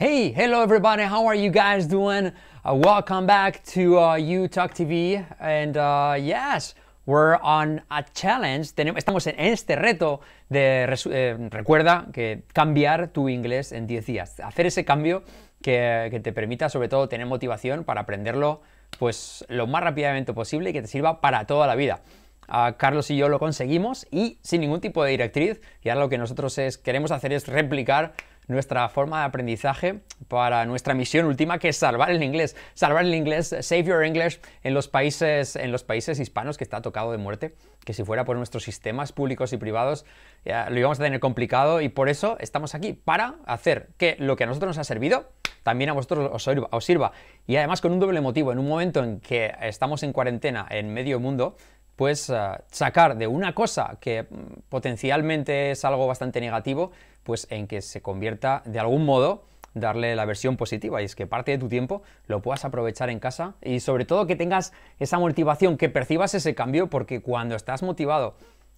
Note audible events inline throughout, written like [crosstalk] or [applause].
Hey, hello everybody, how are you guys doing? Uh, welcome back to uh, TV. And uh, yes, we're on a challenge. estamos en este reto de. Eh, recuerda que cambiar tu inglés en 10 días. Hacer ese cambio que, te permita, sobre todo, tener motivación para aprenderlo pues lo más rápidamente posible y que te sirva para toda la vida. Ah, Carlos y yo lo conseguimos y sin ningún tipo de directriz. Y ahora lo que nosotros queremos hacer es replicar nuestra forma de aprendizaje para nuestra misión última, que es salvar el inglés. Salvar el inglés, save your English, en los países, en los países hispanos que está tocado de muerte, que si fuera por nuestros sistemas públicos y privados, lo íbamos a tener complicado y por eso estamos aquí, para hacer que lo que a nosotros nos ha servido también a vosotros os sirva. Y además con un doble motivo, en un momento en que estamos en cuarentena en medio mundo, pues sacar de una cosa que mm, potencialmente es algo bastante negativo, pues en que se convierta de algún modo darle la versión positiva y es que parte de tu tiempo lo puedas aprovechar en casa y sobre todo que tengas esa motivación, que percibas ese cambio porque cuando estás motivado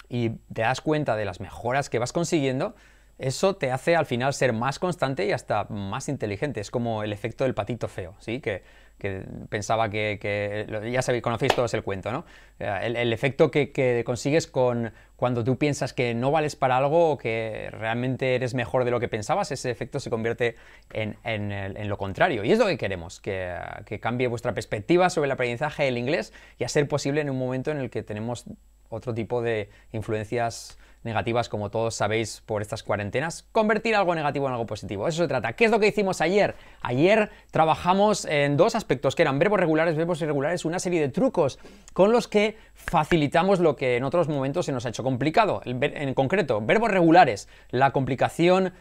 y te das cuenta de las mejoras que vas consiguiendo, eso te hace al final ser más constante y hasta más inteligente. Es como el efecto del patito feo, ¿sí? Que que pensaba que, ya sabéis, conocéis todos el cuento, ¿no? Eh, el, efecto que, consigues con cuando tú piensas que no vales para algo o que realmente eres mejor de lo que pensabas, ese efecto se convierte en, lo contrario. Y es lo que queremos, que, que cambie vuestra perspectiva sobre el aprendizaje del inglés y a ser posible en un momento en el que tenemos otro tipo de influencias negativas, como todos sabéis, por estas cuarentenas, convertir algo negativo en algo positivo. Eso se trata. ¿Qué es lo que hicimos ayer? Ayer trabajamos en dos aspectos, que eran verbos regulares, verbos irregulares, una serie de trucos con los que facilitamos lo que en otros momentos se nos ha hecho complicado. En concreto, verbos regulares. La complicación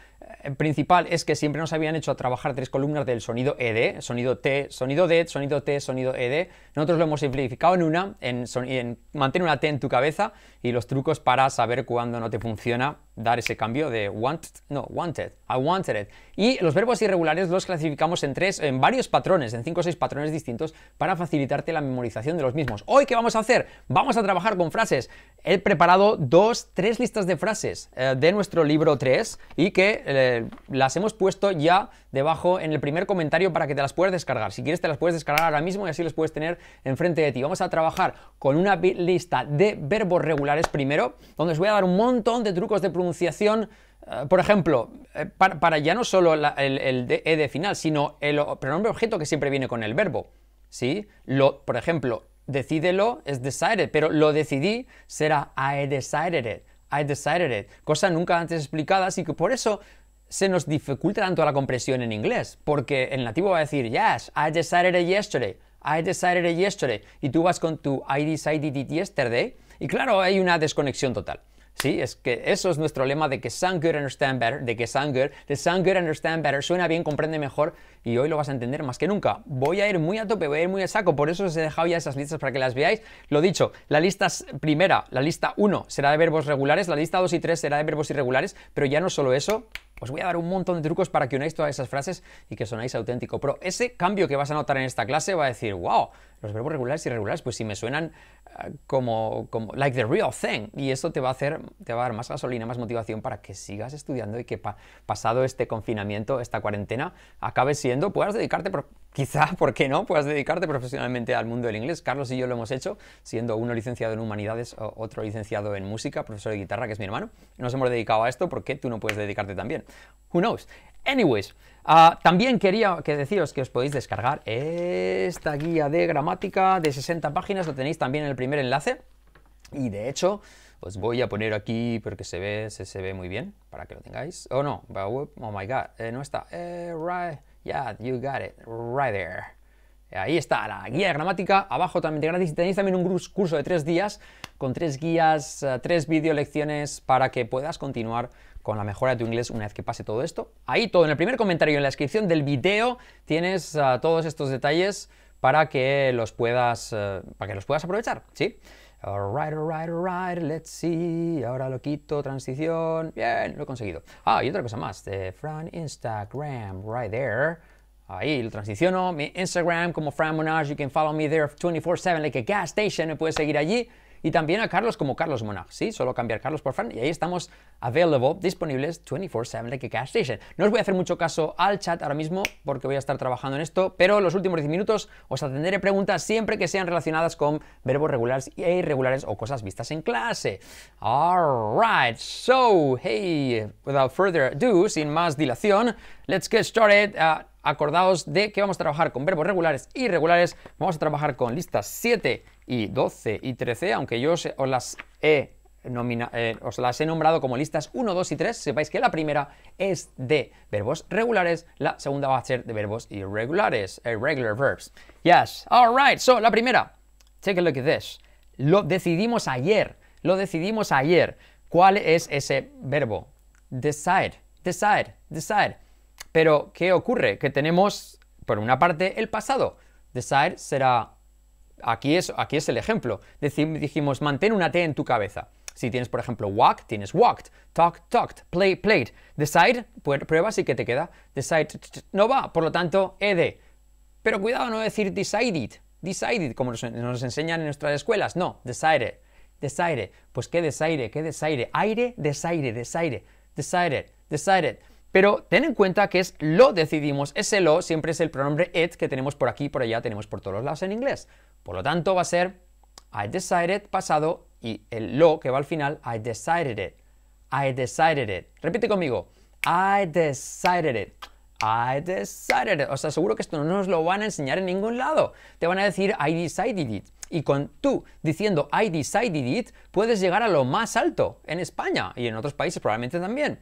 eh, principal es que siempre nos habían hecho trabajar tres columnas del sonido ED, sonido T, sonido D, sonido T, sonido ED. Nosotros lo hemos simplificado en una, en, mantener una T en tu cabeza y los trucos para saber cuándo no te funciona dar ese cambio de want, no, wanted, I wanted it. Y los verbos irregulares los clasificamos en tres, en varios patrones, en cinco o seis patrones distintos para facilitarte la memorización de los mismos. Hoy, ¿qué vamos a hacer? Vamos a trabajar con frases. He preparado dos, tres listas de frases eh, de nuestro libro 3 y que eh, las hemos puesto ya debajo en el primer comentario para que te las puedas descargar. Si quieres, te las puedes descargar ahora mismo y así las puedes tener enfrente de ti. Vamos a trabajar con una lista de verbos regulares primero, donde os voy a dar un montón de trucos de pronunciación pronunciación, eh, por ejemplo, eh, para, ya no solo el, e de, final, sino el pronombre objeto que siempre viene con el verbo. ¿sí? Lo, por ejemplo, decídelo es decided, pero lo decidí será I decided it, I decided it, cosa nunca antes explicada, y que por eso se nos dificulta tanto la compresión en inglés, porque el nativo va a decir yes, I decided it yesterday, I decided it yesterday, y tú vas con tu I decided it yesterday, y claro, hay una desconexión total. Sí, es que eso es nuestro lema de que sound good, understand better, de que sound good, de sound good, understand better, suena bien, comprende mejor y hoy lo vas a entender más que nunca. Voy a ir muy a tope, voy a ir muy a saco, por eso os he dejado ya esas listas para que las veáis. Lo dicho, la lista primera, la lista 1 será de verbos regulares, la lista 2 y 3 será de verbos irregulares, pero ya no solo eso, os voy a dar un montón de trucos para que unáis todas esas frases y que sonáis auténtico. Pero ese cambio que vas a notar en esta clase va a decir, wow, los verbos regulares y irregulares, pues si me suenan como, como, like the real thing. Y eso te va a hacer, te va a dar más gasolina, más motivación para que sigas estudiando y que pasado este confinamiento, esta cuarentena, acabe siendo, puedas dedicarte, por, quizá, [laughs] ¿por qué no? Puedas dedicarte profesionalmente al mundo del inglés. Carlos y yo lo hemos hecho, siendo uno licenciado en humanidades, otro licenciado en música, profesor de guitarra, que es mi hermano. Nos hemos dedicado a esto porque tú no puedes dedicarte también. Who knows? Anyways, ah, también quería que deciros que os podéis descargar esta guía de gramática de 60 páginas, lo tenéis también en el primer enlace. Y de hecho, os voy a poner aquí porque se ve, se, ve muy bien, para que lo tengáis. Oh no, oh, oh my god, eh, no está. Eh, right, yeah, you got it, right there. Ahí está la guía de gramática, abajo también de gratis. Tenéis también un curso de tres días con tres guías, eh, tres video lecciones para que puedas continuar con la mejora de tu inglés una vez que pase todo esto. Ahí todo, en el primer comentario en la descripción del video tienes ah, todos estos detalles para que los puedas, eh, para que los puedas aprovechar, ¿sí? Alright, alright, alright, let's see. Ahora lo quito, transición. Bien, lo he conseguido. Ah, y otra cosa más. De Fran Instagram, right there. Ahí lo transiciono. Mi Instagram como Fran You can follow me there 24-7 like a gas station. Me puedes seguir allí y también a Carlos como Carlos Monag, ¿sí? Solo cambiar Carlos por Fran y ahí estamos available, disponibles 24/7 like a Cash Station. No os voy a hacer mucho caso al chat ahora mismo porque voy a estar trabajando en esto, pero los últimos 10 minutos os atenderé preguntas siempre que sean relacionadas con verbos regulares e irregulares o cosas vistas en clase. All right, so hey, without further ado, sin más dilación, let's get started. Uh, acordaos de que vamos a trabajar con verbos regulares e irregulares, vamos a trabajar con listas 7 y 12 y 13, aunque yo os, las he eh, os las he nombrado como listas 1, 2 y 3, sepáis que la primera es de verbos regulares, la segunda va a ser de verbos irregulares, irregular verbs. Yes, right. so la primera, take a look at this. Lo decidimos ayer, lo decidimos ayer. ¿Cuál es ese verbo? Decide, decide, decide. Pero, ¿qué ocurre? Que tenemos, por una parte, el pasado. Decide será... Aquí es, aquí es el ejemplo. dijimos, mantén una T en tu cabeza. Si tienes, por ejemplo, walk, tienes walked, talk, talked, play, played. Decide, pruebas y que te queda. Decide, no va, por lo tanto, ed. Pero cuidado no decir decided, decided, como nos, enseñan en nuestras escuelas. No, decided, decided. Pues qué desaire? qué desaire? Aire, desaire, desaire. decided, decided. Pero ten en cuenta que es lo decidimos. Ese lo siempre es el pronombre it que tenemos por aquí, por allá, tenemos por todos los lados en inglés. Por lo tanto, va a ser I decided pasado y el lo que va al final, I decided it. I decided it. Repite conmigo. I decided it. I decided it. sea, seguro que esto no nos lo van a enseñar en ningún lado. Te van a decir I decided it. Y con tú diciendo I decided it, puedes llegar a lo más alto en España y en otros países probablemente también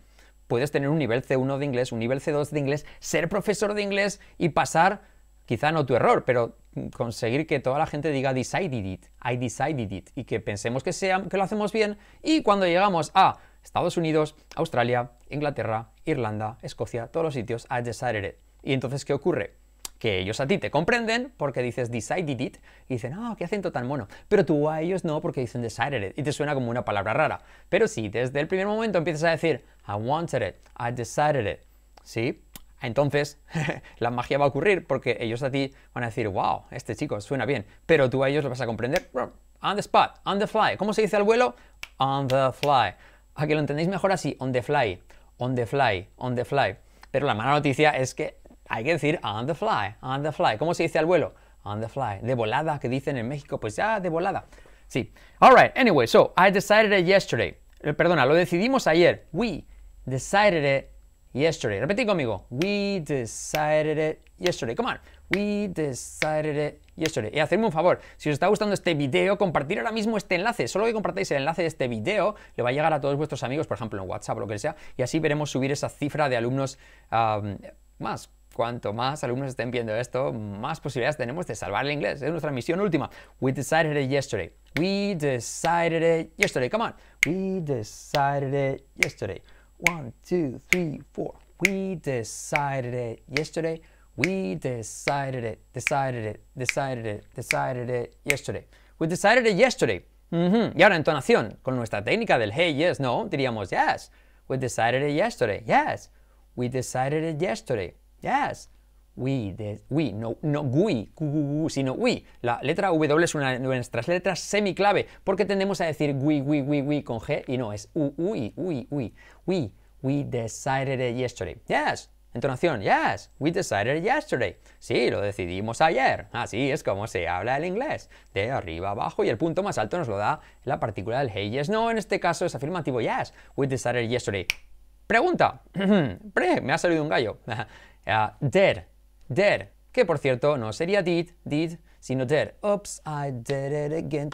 puedes tener un nivel C1 de inglés, un nivel C2 de inglés, ser profesor de inglés y pasar, quizá no tu error, pero conseguir que toda la gente diga decided it, I decided it, y que pensemos que, que lo hacemos bien y cuando llegamos a Estados Unidos, Australia, Inglaterra, Irlanda, Escocia, todos los sitios, I decided it. ¿Y entonces qué ocurre? que ellos a ti te comprenden porque dices decided it y dicen, ah, oh, qué acento tan mono. Pero tú a ellos no porque dicen decided it y te suena como una palabra rara. Pero si desde el primer momento empiezas a decir I wanted it, I decided it, ¿sí? Entonces [laughs] la magia va a ocurrir porque ellos a ti van a decir, wow, este chico suena bien, pero tú a ellos lo vas a comprender on the spot, on the fly. ¿Cómo se dice al vuelo? On the fly. A que lo entendéis mejor así, on the fly, on the fly, on the fly. Pero la mala noticia es que hay que decir on the fly, on the fly. ¿Cómo se dice al vuelo? On the fly. De volada, que dicen en México, pues ya, de volada. Sí. All right, anyway, so I decided it yesterday. Eh, perdona, lo decidimos ayer. We decided it yesterday. Repetid conmigo. We decided it yesterday. Come on. We decided it yesterday. Y hacerme un favor, si os está gustando este video, compartir ahora mismo este enlace. Solo que compartáis el enlace de este video, le va a llegar a todos vuestros amigos, por ejemplo en WhatsApp o lo que sea, y así veremos subir esa cifra de alumnos más Cuanto más alumnos estén viendo esto, más posibilidades tenemos de salvar el inglés. Es nuestra misión última. We decided it yesterday. We decided it yesterday. Come on. We decided it yesterday. One, two, three, four. We decided it yesterday. We decided it, decided it, decided it, decided it yesterday. We decided it yesterday. Mm-hmm. Y ahora entonación, con nuestra técnica del hey, yes, no, diríamos yes. We decided it yesterday. Yes. We decided it yesterday. Yes. We, we, no, no we, sino we. La letra W es una de nuestras letras semiclave, porque tendemos a decir we, we, we, we con G y no, es u, we, we, we. We, we decided it yesterday. Yes. Entonación, yes, we decided yesterday. Sí, lo decidimos ayer. Así es como se habla el inglés. De arriba abajo y el punto más alto nos lo da la partícula del hey, yes. No, en este caso es afirmativo, yes, we decided yesterday. Pregunta. [clears throat] Pre, me ha salido un gallo. [laughs] dead, dead, que por cierto no sería did, did, sino dead. Oops, I did it again.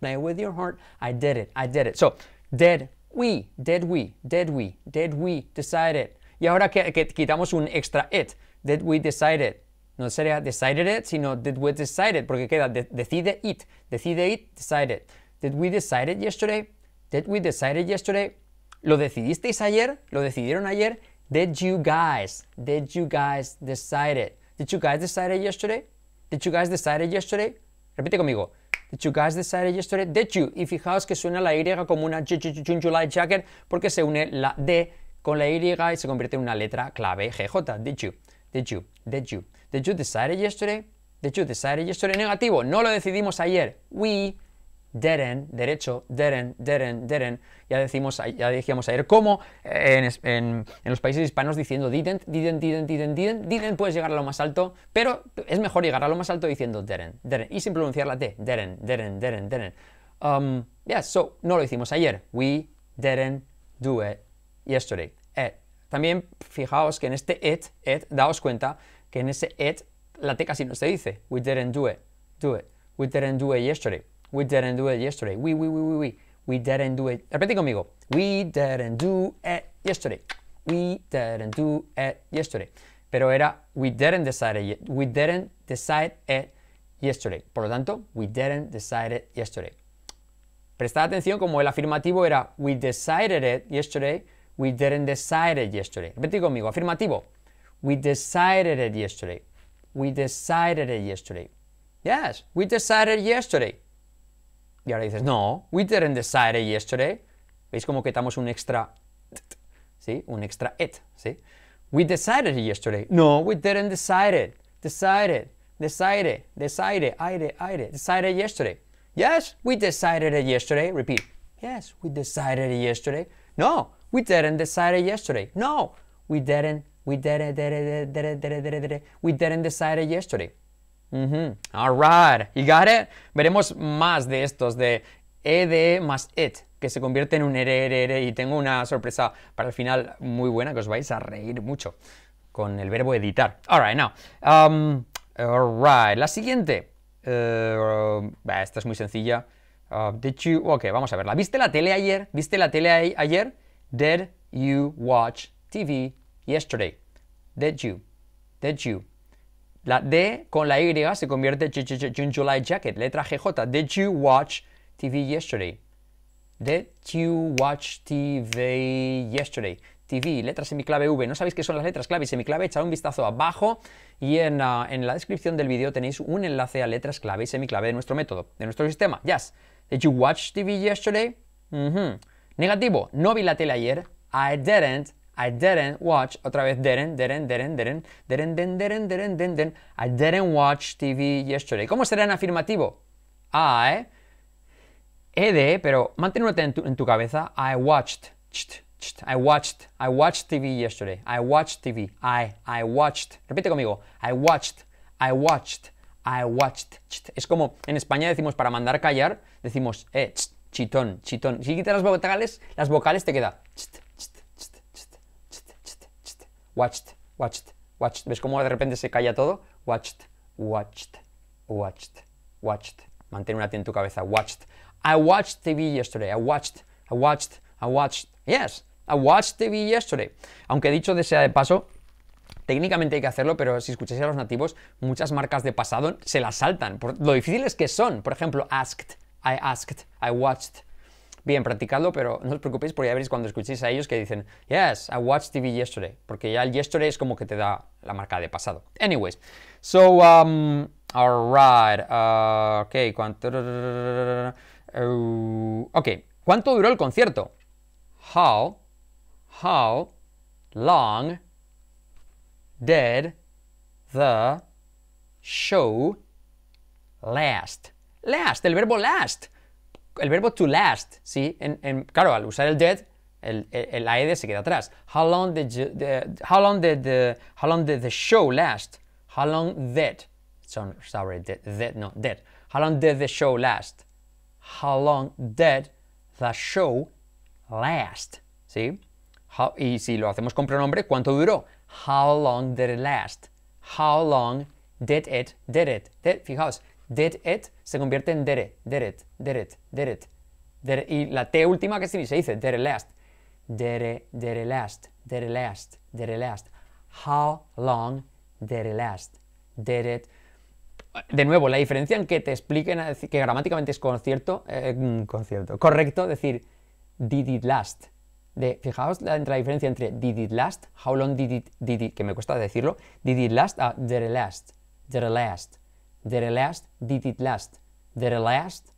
play with your heart. I did it, I did it. So, dead we, dead we, dead we, dead we decided. Y ahora que, quitamos un extra it, dead we decided. No sería decided it, sino did we decided, porque queda decide it, decide it, decided. Did we decide it yesterday? Did we decide it yesterday? ¿Lo decidisteis ayer? ¿Lo decidieron ayer? Did you guys, did you guys decide it? Did you guys decide it yesterday? Did you guys decide it yesterday? Repite conmigo. Did you guys decide yesterday? Did you? Y fijaos que suena la Y como una July Jacket porque se une la D con la Y y se convierte en una letra clave GJ. Did you? Did you? Did you? Did you decide yesterday? Did you decide yesterday? Negativo. No lo decidimos ayer. We deren, derecho, deren, deren, deren. Ya, decimos, ya decíamos ayer cómo eh, en, en, los países hispanos diciendo didn't, didn't, didn't, didn't, didn't, didn't puedes llegar a lo más alto, pero es mejor llegar a lo más alto diciendo deren, deren, y sin pronunciar la T, deren, deren, deren, deren. Um, yeah, so, no lo hicimos ayer. We didn't do it yesterday. It. Eh, también fijaos que en este et it, daos cuenta que en ese et la T casi no se dice. We didn't do it, do it. We didn't do it yesterday. We didn't do it yesterday. We, we, we, we, we. We didn't do it. Repite conmigo. We didn't do it yesterday. We didn't do it yesterday. Pero era we didn't decide it. We didn't decide it yesterday. Por lo tanto, we didn't decide it yesterday. Prestad atención como el afirmativo era we decided it yesterday. We didn't decide it yesterday. Repite conmigo. Afirmativo. We decided it yesterday. We decided it yesterday. Yes, we decided yesterday. Y ahora dices, no, we didn't decide it yesterday. ¿Veis cómo quitamos un extra ¿Sí? Un extra it, ¿sí? We decided it yesterday. No, we didn't decide it. Decided, decided, decided, aire, aire, decided yesterday. Yes, we decided it yesterday. Repeat. Yes, we decided it yesterday. No, we didn't decide it yesterday. No, we didn't, we didn't, we didn't decide it yesterday. Alright, you got it? Veremos más de estos, de EDE e más IT, e que se convierte en un e r y tengo una sorpresa para el final muy buena que os vais a reír mucho con el verbo editar. Alright, now. Um, alright la siguiente. Eh, esta es muy sencilla. Uh, did you... Ok, vamos a verla. ¿Viste la tele ayer? ¿Viste la tele ayer? Did you watch TV yesterday? Did you? Did you? La D con la Y se convierte en June July Jacket. Letra GJ. Did you watch TV yesterday? Did you watch TV yesterday? TV, letra semiclave V. No sabéis qué son las letras clave y semiclave, echad un vistazo abajo y ah, en, la descripción del vídeo tenéis un enlace a letras clave y semiclave de nuestro método, de nuestro sistema. Yes. Did you watch TV yesterday? Mm-hmm. Negativo. No vi la tele ayer. I didn't I didn't watch, otra vez didn't, didn't, didn't, didn't, didn't, didn't, didn't, didn't, I didn't watch TV yesterday. ¿Cómo será en afirmativo? I, ed, pero manténlo en tu, en tu cabeza, I watched, I watched, I watched TV yesterday, I watched TV, I, I watched, repite conmigo, I watched, I watched, I watched, Es como en España decimos para mandar callar, decimos, eh, chitón, chitón. Si quitas las vocales, las vocales te queda, watched, watched, watched. ¿Ves cómo de repente se calla todo? Watched, watched, watched, watched. Mantén una T en tu cabeza. Watched. I watched TV yesterday. I watched, I watched, I watched. Yes, I watched TV yesterday. Aunque dicho de de paso, técnicamente hay que hacerlo, pero si escucháis a los nativos, muchas marcas de pasado se las saltan. Por lo difíciles que son. Por ejemplo, asked, I asked, I watched, Bien, practicadlo, pero no os preocupéis porque ya veréis cuando escuchéis a ellos que dicen, yes, I watched TV yesterday, porque ya el yesterday es como que te da la marca de pasado. Anyways, so, um, alright, uh, ok, ¿cuánto? Uh, ok, ¿cuánto duró el concierto? How, how long did the show last? Last, el verbo last el verbo to last, ¿sí? En, en, claro, al usar el dead, el, el, se queda atrás. How long did, you, the, how long did the, how long did the show last? How long did, sorry, did, no, dead. How long did the show last? How long did the show last? ¿Sí? How, y si lo hacemos con pronombre, ¿cuánto duró? How long did it last? How long did it, did it, did, fijaos, Did it se convierte en dere, did deret, did Dere, y la T última que se dice dere last. Dere, dere last, dere last, dere last. How long did it last? Did it de nuevo, la diferencia en que te expliquen que gramáticamente es concierto, eh, mm, concierto, correcto decir did it last. fijaos la, la, diferencia entre did it last, how long did it, did it, que me cuesta decirlo, did it last a ah, did last, Dere last, The last did it last. The last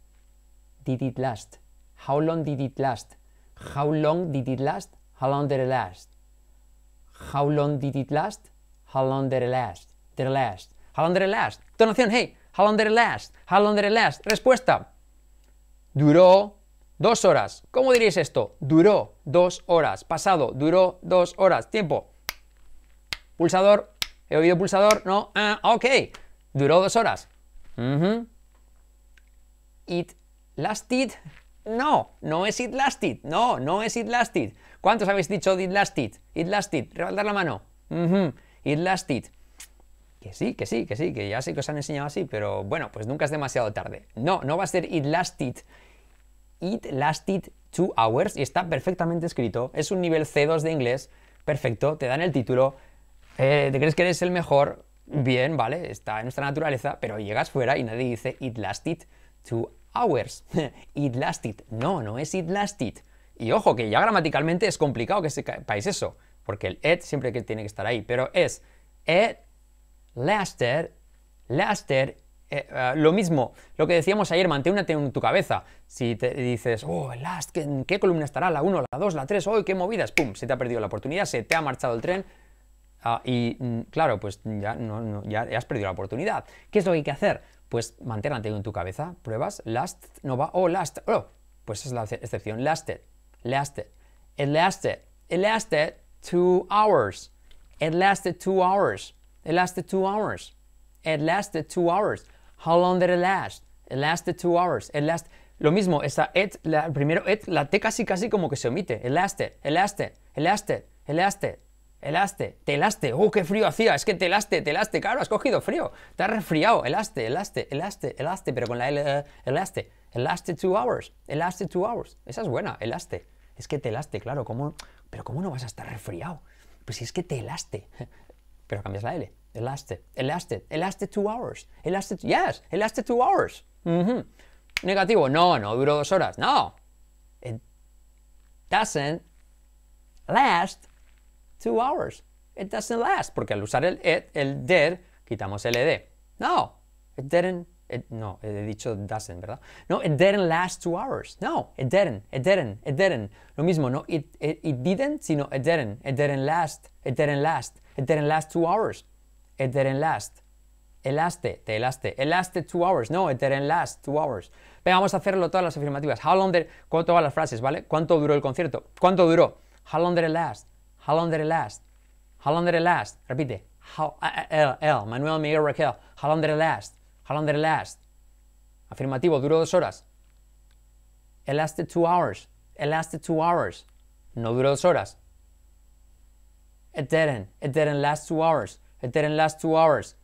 did it last. How long did it last? How long did it last? How long did it last? How long did it last? How long did it last? Did it last? How long did it last? ¡Tonación! hey, how long did it last? How long did it last? Respuesta. Duró dos horas. ¿Cómo diréis esto? Duró dos horas. Pasado, duró dos horas. Tiempo. Pulsador. He oído pulsador. No. Ah, ok. Duró dos horas. It lasted. No, no es it lasted. No, no es it lasted. ¿Cuántos habéis dicho it lasted? It lasted. Levantar la mano. It lasted. Que sí, que sí, que sí, que ya sé que os han enseñado así, pero bueno, pues nunca es demasiado tarde. No, no va a ser it lasted. It lasted two hours y está perfectamente escrito. Es un nivel C2 de inglés. Perfecto, te dan el título. Eh, ¿Te crees que eres el mejor? bien, vale, está en nuestra naturaleza, pero llegas fuera y nadie dice it lasted two hours. [laughs] it lasted. No, no es it lasted. Y ojo, que ya gramaticalmente es complicado que sepáis eso, porque el it siempre que tiene que estar ahí, pero es it lasted, lasted eh, eh, lo mismo, lo que decíamos ayer, mantén en tu cabeza. Si te dices, oh, last, ¿en qué columna estará? ¿La 1, la 2, la 3? hoy qué movidas! ¡Pum! Se te ha perdido la oportunidad, se te ha marchado el tren, Ah, y mm, claro, pues ya, no, ya, has perdido la oportunidad. ¿Qué es lo que hay que hacer? Pues mantén en tu cabeza, pruebas, last, no va, oh, last, oh, pues es la excepción, lasted, lasted, it lasted, it lasted two hours, it lasted two hours, it lasted two hours, it lasted two hours, how long did it last? It lasted two hours, it lasted, lo mismo, esa it, primero it, la T casi casi como que se omite, lasted, it lasted, it lasted, it lasted. Elaste, telaste, oh, uh, qué frío hacía, es que te te telaste, claro, has cogido frío, te has resfriado, elaste, elaste, elaste, elaste, pero con la L, eh, elaste, elaste two hours, elaste two hours, esa es buena, elaste, es que te telaste, claro, pero cómo no vas a estar resfriado? Pues si es que te telaste, [laughs] pero cambias la L, elaste, elaste, elaste two hours, elaste, yes, elaste two hours, negativo, no, no duró dos horas, no, it doesn't last two hours. It doesn't last, porque al usar el it, el did, quitamos el ed. No, it didn't, no, he dicho doesn't, ¿verdad? No, it didn't last two hours. No, it didn't, it didn't, it didn't. Lo mismo, no, it, it, didn't, sino it didn't, it didn't last, it didn't last, it didn't last two hours. It didn't last. elaste, te elaste, It elaste two hours, no, it didn't last two hours. Venga, vamos a hacerlo todas las afirmativas. How long did, todas las frases, ¿vale? ¿Cuánto duró el concierto? ¿Cuánto duró? How long did it last? How long did it last? How long did it last? Repite. How, eh, eh, L, L, Manuel, Miguel, Raquel. How long did it last? How long did it last? Afirmativo, duró dos horas. It lasted two hours. It lasted two hours. No duró dos horas. It didn't. It didn't last two hours. It didn't last two hours.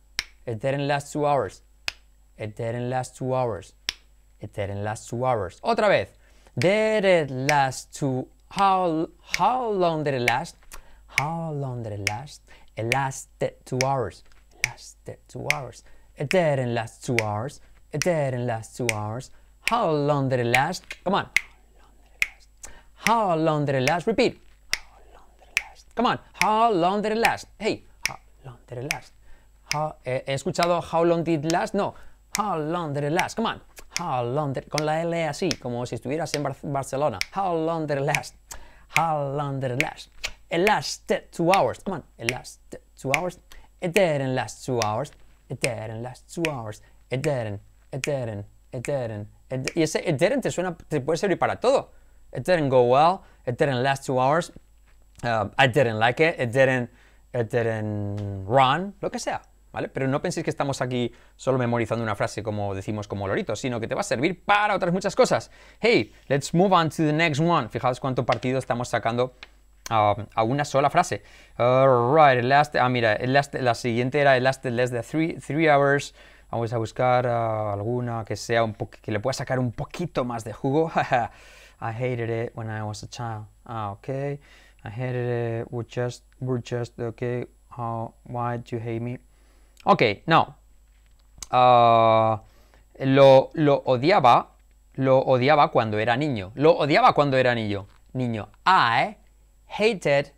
It didn't last two hours. It didn't last two hours. It didn't last two hours. Otra vez. Did it last two? How how long did it last? How long did it last? It lasted two hours. It lasted two hours. It didn't last two hours. It didn't last two hours. How long did it last? Come on. How long did it last? Repeat. How long did it last? Come on. How long did it last? Hey. How long did it last? How, he escuchado how long did it last? No. How long did it last? Come on. How long did, con la L así, como si estuvieras en Barcelona. How long did it last? How long did it last? It lasted two hours. Come on. It lasted two hours. It didn't last two hours. It didn't last two hours. It didn't. It didn't. It didn't. It didn't. y ese it didn't te suena, te puede servir para todo. It didn't go well. It didn't last two hours. Uh, I didn't like it. It didn't. It didn't run. Lo que sea. ¿Vale? Pero no penséis que estamos aquí solo memorizando una frase como decimos como lorito, sino que te va a servir para otras muchas cosas. Hey, let's move on to the next one. Fijaos cuánto partido estamos sacando a una sola frase. Alright, last, ah, mira, el last, la siguiente era el last less than three, three hours. Vamos a buscar ah, alguna que sea un que le pueda sacar un poquito más de jugo. [laughs] I hated it when I was a child. Ah, ok. I hated it. We're just, we're just, ok. How, why do you hate me? Ok, now. Ah, lo, lo odiaba, lo odiaba cuando era niño. Lo odiaba cuando era niño. Niño. eh hated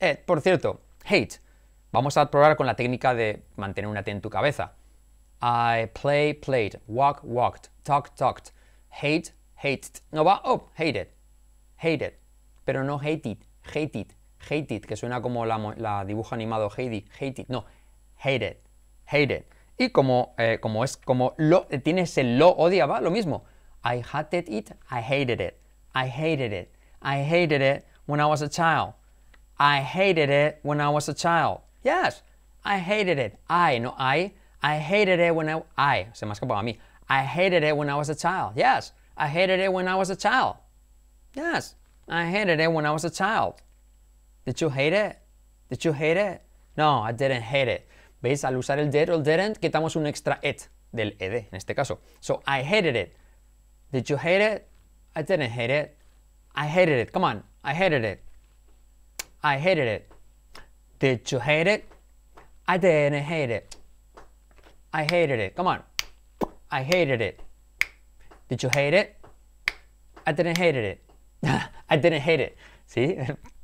eh, Por cierto, hate. Vamos a probar con la técnica de mantener una T en tu cabeza. I play, played, walk, walked, talk, talked, hate, hated. No va, oh, hated, hated. Pero no hated, hated, hated, que suena como la, la dibujo animado Heidi, hated. No, hated, hated. Y como, eh, como es como lo, eh, tienes el lo, odiaba, lo mismo. I hated it, I hated it, I hated it, I hated it, when I was a child. I hated it when I was a child. Yes, I hated it. I, no I. I hated it when I, I, se masca para mí. I hated it when I was a child. Yes, I hated it when I was a child. Yes, I hated it when I was a child. Did you hate it? Did you hate it? No, I didn't hate it. ¿Veis? Al usar el did o didn't, quitamos un extra it del ed en este caso. So, I hated it. Did you hate it? I didn't hate it. I hated it. Come on. I hated it. I hated it. Did you hate it? I didn't hate it. I hated it. Come on. I hated it. Did you hate it? I didn't hate it. [laughs] I didn't hate it. ¿Sí?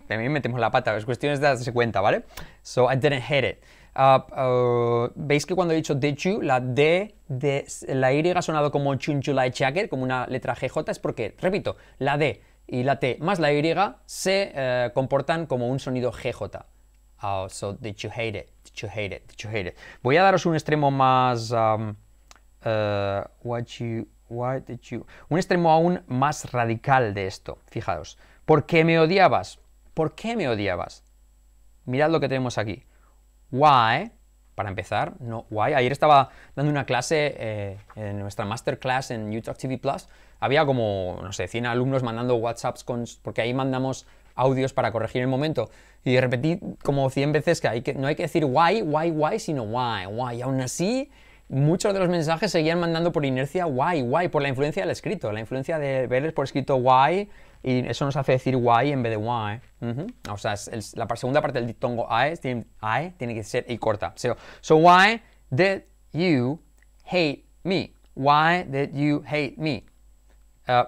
También [laughs] metemos la pata. Es cuestión de darse cuenta, ¿vale? So, I didn't hate it. Ah, ah, Veis que cuando he dicho did you, la D de la Y ha sonado como chun jacket, como una letra GJ, es porque, repito, la D y la T más la Y se eh, comportan como un sonido GJ. Oh, did you hate it? Did you hate it? Voy a daros un extremo más... Um, eh, why did you... Un extremo aún más radical de esto. Fijaos. ¿Por qué me odiabas? ¿Por qué me odiabas? Mirad lo que tenemos aquí. Why para empezar, no guay. Ayer estaba dando una clase eh, en nuestra masterclass en YouTube TV Plus. Había como, no sé, 100 alumnos mandando WhatsApps con, porque ahí mandamos audios para corregir el momento. Y repetí como 100 veces que, hay no hay que decir why, why, why, sino why, why. aún así, muchos de los mensajes seguían mandando por inercia why, guay, por la influencia del escrito, la influencia de verles por escrito guay y eso nos hace decir why en vez de why. O sea, la segunda parte del diptongo I tiene, que ser y corta. So, why did you hate me? Why did you hate me? Eh,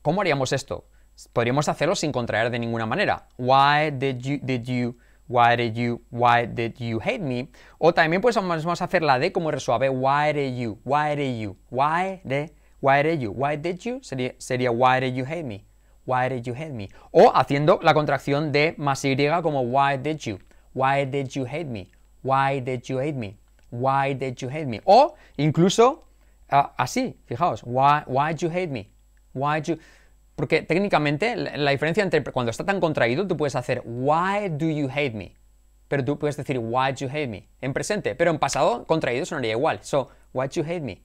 ¿Cómo haríamos esto? Podríamos hacerlo sin contraer de ninguna manera. Why did you, did you, why did you, why did you hate me? O también pues vamos a hacer la D como resuave. Why did you, why did you, why did, why did you, why did you? sería why did you hate me. Why did you hate me? O haciendo la contracción de más Y como why did you? Why did you hate me? Why did you hate me? Why did you hate me? O incluso ah, así, fijaos, why, why did you hate me? Why you... Porque técnicamente la diferencia entre cuando está tan contraído, tú puedes hacer why do you hate me? Pero tú puedes decir why you hate me en presente, pero en pasado contraído sonaría igual. So, why you hate me?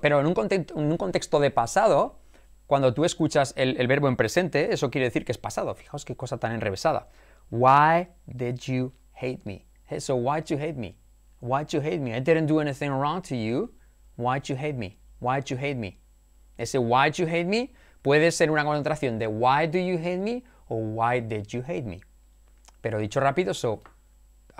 pero en un, contexto, en un contexto de pasado, cuando tú escuchas el, verbo en presente, eso quiere decir que es pasado. Fijaos qué cosa tan enrevesada. Why did you hate me? So, why did you hate me? Why did you hate me? I didn't do anything wrong to you. did you hate me? did you hate me? Ese did you hate me puede ser una concentración de why do you hate me o why did you hate me. Pero dicho rápido, so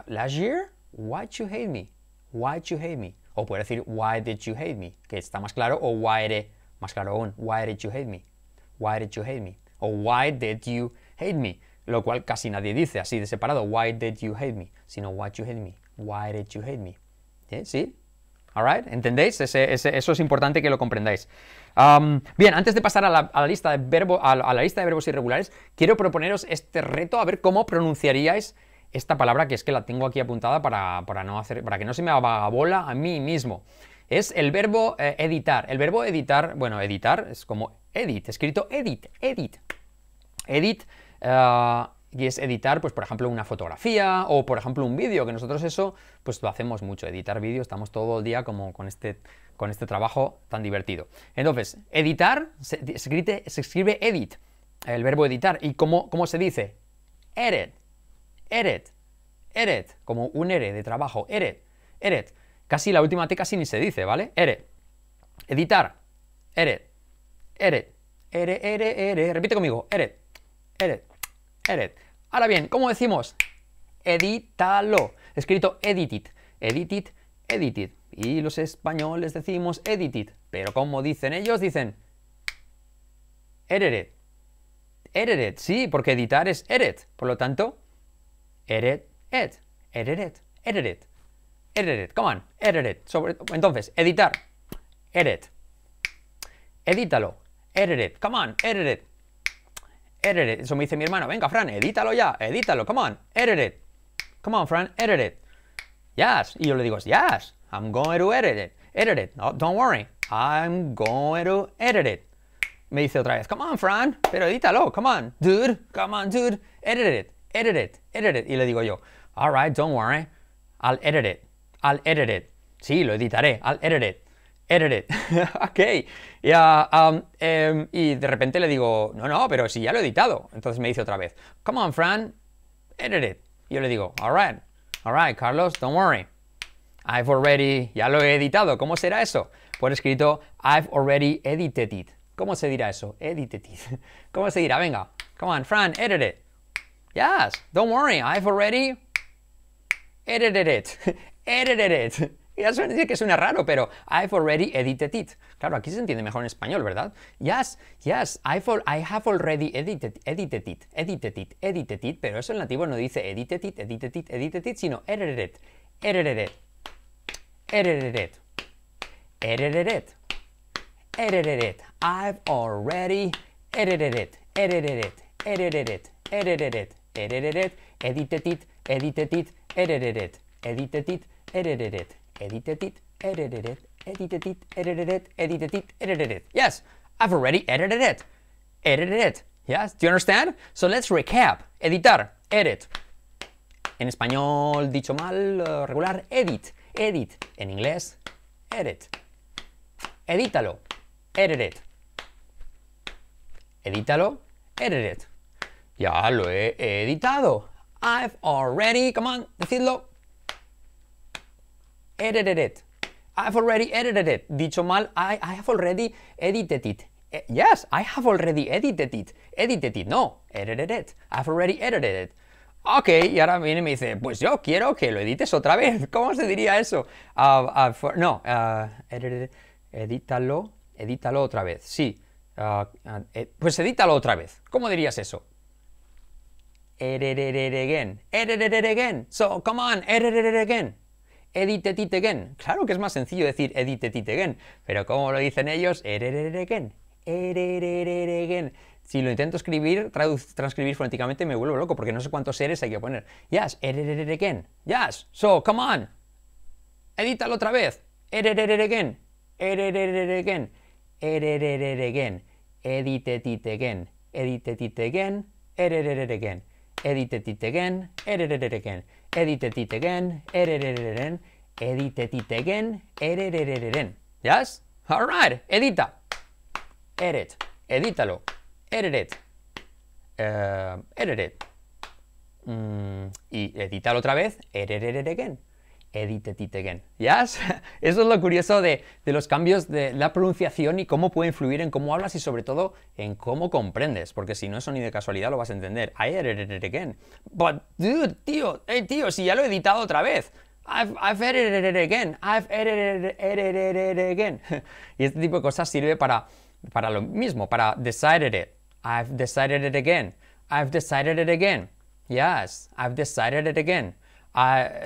last year, why did you hate me? Why did you hate me? O puede decir why did you hate me, que está más claro, o why did más claro aún, why did you hate me? Why did you hate me? O why did you hate me? Lo cual casi nadie dice así de separado, why did you hate me? Sino why you hate me? Why did you hate me? ¿Eh? ¿Sí? ¿entendéis? eso es importante que lo comprendáis. Um, bien, antes de pasar a la, lista de verbo, a, la lista de verbos irregulares, quiero proponeros este reto a ver cómo pronunciaríais esta palabra que es que la tengo aquí apuntada para, no hacer, para que no se me haga bola a mí mismo es el verbo eh, editar. El verbo editar, bueno, editar es como edit, escrito edit, edit. Edit, eh, y es editar, pues por ejemplo, una fotografía o por ejemplo un vídeo, que nosotros eso, pues lo hacemos mucho, editar vídeo, estamos todo el día como con este, con este trabajo tan divertido. Entonces, editar, se, escribe, edit, el verbo editar, y como cómo se dice, edit, edit, edit, como un ere de trabajo, edit, edit. Casi la última T casi ni se dice, ¿vale? Ere. Editar. Ere. Ere. Ere, ere, ere. Repite conmigo. Ere. Ere. Ere. Ahora bien, ¿cómo decimos? Edítalo. Escrito edited. Edited. Edited. Y los españoles decimos edited. Pero como dicen ellos, dicen Edit. Edit, sí, porque editar es edit. Por lo tanto, edit, ed, edit, edit edit it, come on, edit it. entonces, editar, edit. Edítalo, edit it, come on, edit it. Edit it. Eso me dice mi hermano, venga, Fran, edítalo ya, edítalo, come on, edit it. Come on, Fran, edit it. Yes. Y yo le digo, yes, I'm going to edit it. Edit it. No, don't worry, I'm going to edit it. Me dice otra vez, come on, Fran, pero edítalo, come on, dude, come on, dude, edit it, edit it, edit it. Y le digo yo, all right, don't worry, I'll edit it. I'll edit it. Sí, lo editaré. I'll edit it. Edit it. [laughs] ok. Ah, em, y, de repente le digo, no, no, pero si ya lo he editado. Entonces me dice otra vez, come on, Fran, edit it. yo le digo, All right, all right, Carlos, don't worry. I've already, ya lo he editado. ¿Cómo será eso? Por escrito, I've already edited it. ¿Cómo se dirá eso? Edited it. [laughs] ¿Cómo se dirá? Venga, come on, Fran, edit it. Yes, don't worry, I've already edited it. [laughs] edited it. Ya suena que suena raro, pero I've already edited it. Claro, aquí se entiende mejor en español, ¿verdad? Yes, yes, I've al I have already edited, edited it, edited it, edited it, pero eso en nativo no dice edited it, edited it, edited it, sino edited it, edited it, edited it, edited it, edited it. I've already edited it, edited it, edited it, edited it, edited it, edited it, edited it, edited it, edited it it, edit, it, edit, it, edit, it. Yes, I've already edited it. Edited it. Yes, do you understand? So let's recap. Editar, edit. En español, dicho mal, eh, regular, edit, edit. En inglés, edit. Edítalo, edit it. Edítalo, edit it. Ya lo he editado. I've already, come on, decidlo, edited it. I've already edited it. Dicho mal, I, have already edited it. Eh, yes, I have already edited it. Edited it. No, edited it. I've already edited it. Ok, y ahora viene y me dice, pues yo quiero que lo edites otra vez. [laughs] ¿Cómo se diría eso? Ah, ah, no, ah, edítalo, edítalo otra vez. Sí, eh, pues edítalo otra vez. ¿Cómo dirías eso? edited it again. edited it again. So, come on, edited it again edit again. Claro que es más sencillo decir edit again, pero como lo dicen ellos, EREREREGEN, again, again. Si lo intento escribir, transcribir fonéticamente me vuelvo loco porque no sé cuántos eres hay que poner. Yes, EREREREGEN. again. Yes, so come on. Edítalo otra vez. EREREREGEN, again. EREREREREGEN, again. EDITETITEGEN, again. Edit again. Edit again. again edited it again, edited it again, edited it again, edited it again, edited it again, Yes? All right, edita. Edit, edítalo. Edit it. Eh, mm, y edítalo otra vez, edit it again it again. ¿Ya? Eso es lo curioso de, de, los cambios de la pronunciación y cómo puede influir en cómo hablas y sobre todo en cómo comprendes, porque si no, eso ni de casualidad lo vas a entender. edited it again. But, dude, tío, hey, tío, si ya lo he editado otra vez. I've, I've edited it again. I've edited it again. y este tipo de cosas sirve para, para lo mismo, para decided it. I've decided it again. I've decided it again. Yes, I've decided it again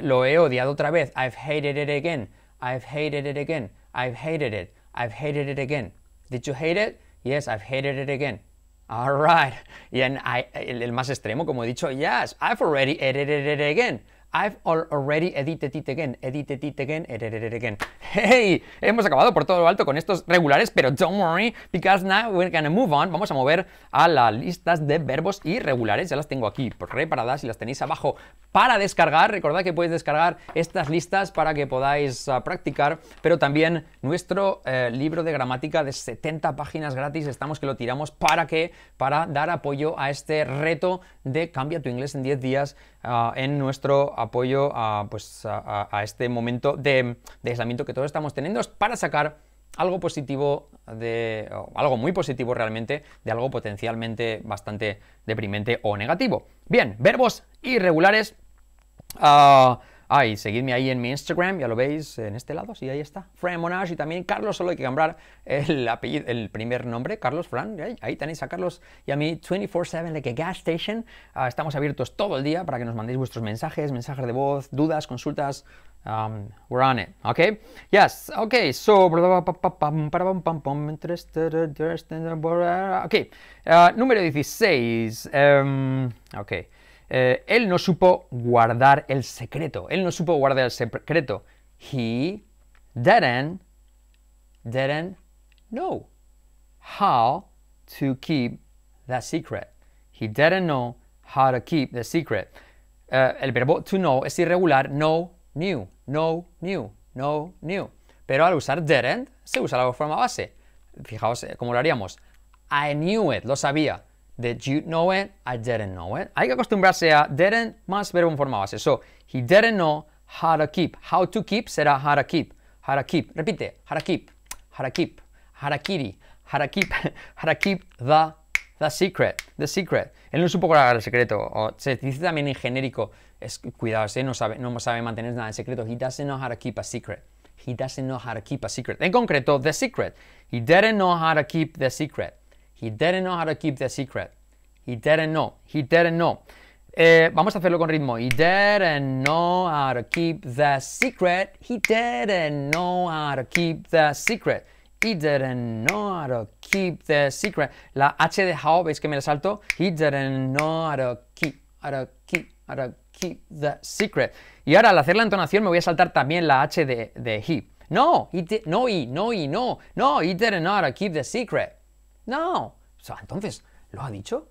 lo he odiado otra vez. I've hated it again. I've hated it again. I've hated it. I've hated it again. Did you hate it? Yes, I've hated it again. All right. Y en el, el, más extremo, como he dicho, yes, I've already edited it again. I've already edited it again, edited it again, edited again. ¡Hey! Hemos acabado por todo lo alto con estos regulares, pero don't worry, because now we're gonna move on. Vamos a mover a las listas de verbos irregulares. Ya las tengo aquí preparadas y las tenéis abajo para descargar. Recordad que podéis descargar estas listas para que podáis ah, practicar, pero también nuestro eh, libro de gramática de 70 páginas gratis. Estamos que lo tiramos para que, para dar apoyo a este reto de cambia tu inglés en 10 días Ah, en nuestro apoyo a, pues, a, este momento de, aislamiento que todos estamos teniendo para sacar algo positivo de algo muy positivo realmente de algo potencialmente bastante deprimente o negativo. Bien, verbos irregulares. Ah, Ah, y seguidme ahí en mi Instagram, ya lo veis en este lado, sí, ahí está. Fran Monash, y también Carlos, solo hay que cambiar el, apellido, el primer nombre, Carlos Fran. Ahí, tenéis a Carlos y a mí 24-7 like a gas station. Ah, estamos abiertos todo el día para que nos mandéis vuestros mensajes, mensajes de voz, dudas, consultas. Um, we're on it, ok? Yes, ok, so... Okay, número 16. Em, ok... Eh, él no supo guardar el secreto. Él no supo guardar el secreto. He didn't, didn't know how to keep the secret. He didn't know how to keep the secret. Eh, el verbo to know es irregular. No, knew. No, knew. No, knew. Pero al usar didn't, se usa la forma base. Fijaos eh, cómo lo haríamos. I knew it. Lo sabía. Did you know it? I didn't know it. Hay que acostumbrarse a didn't más verbo en forma base. So, he didn't know how to keep. How to keep será how to keep. How to keep. Repite. How to keep. How to keep. Harakiri. How to keep. [laughs] How to keep the, the secret. The secret. Él no supo cuál era el secreto. O se dice también en genérico. Es, cuidado, él no sabe, no sabe mantener nada en secreto. He doesn't know how to keep a secret. He doesn't know how to keep a secret. En concreto, the secret. He didn't know how to keep the secret. He didn't know how to keep the secret. He didn't know. He didn't know. Eh, vamos a hacerlo con ritmo. He didn't know how to keep the secret. He didn't know how to keep the secret. He didn't know how to keep the secret. La H de how, veis que me la salto. He didn't know how to keep, how to keep, how to keep the secret. Y ahora al hacer la entonación me voy a saltar también la H de, he. No, he no, he, no, he, no, no, he didn't know how to keep the secret. No. So, then, entonces, ¿lo ha dicho?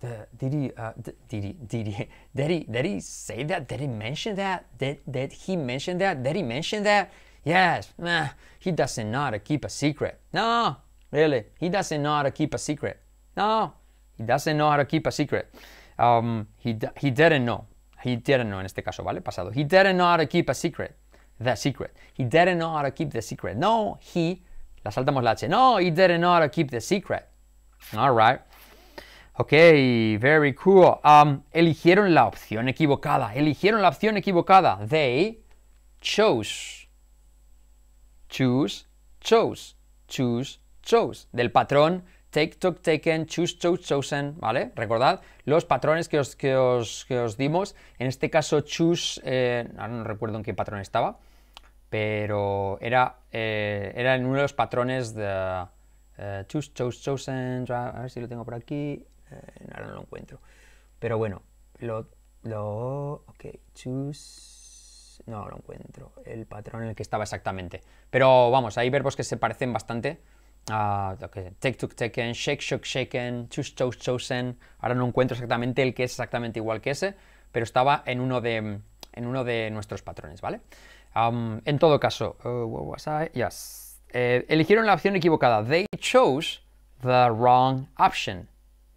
The, did he, uh, did he, did he, [laughs] did he, did he say that? Did he mention that? Did, did he mention that? Did he mention that? Yes, nah, he doesn't know how to keep a secret. No, really, he doesn't know how to keep a secret. No, he doesn't know how to keep a secret. Um, he, he didn't know. He didn't know en este caso, ¿vale? Pasado. He didn't know how to keep a secret. The secret. He didn't know how to keep the secret. No, he La saltamos la H. No, he how to keep the secret. All right. Ok, very cool. Um, eligieron la opción equivocada. Eligieron la opción equivocada. They chose. Choose, chose. Choose, chose. Del patrón take, took, taken, choose, chose, chosen. ¿Vale? Recordad los patrones que os, os, dimos. En este caso, choose. Eh, ahora no recuerdo en qué patrón estaba pero era, eh, era en uno de los patrones de eh, choose, chose, chosen, a ver si lo tengo por aquí, ahora eh, no lo encuentro, pero bueno, lo, lo, ok, choose, no lo encuentro, el patrón en el que estaba exactamente, pero vamos, hay verbos que se parecen bastante, a take took taken, shake shook shaken, choose chose chosen. Ahora no encuentro exactamente el que es exactamente igual que ese, pero estaba en uno de, en uno de nuestros patrones, ¿vale? en todo caso, uh, Yes. Eh, eligieron la opción equivocada. They chose the wrong option.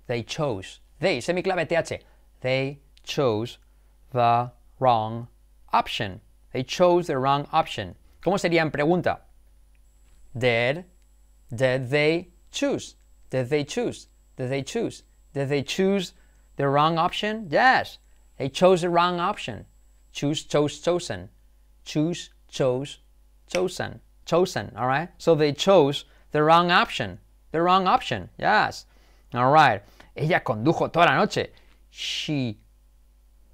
They chose. They, semiclave TH. They chose the wrong option. They chose the wrong option. ¿Cómo sería en pregunta? Did, did they choose? Did they choose? Did they choose? Did they choose the wrong option? Yes. They chose the wrong option. Choose, chose, chosen. choose, chose, chosen, chosen, all right? So they chose the wrong option, the wrong option, yes. All right. Ella condujo toda la noche. She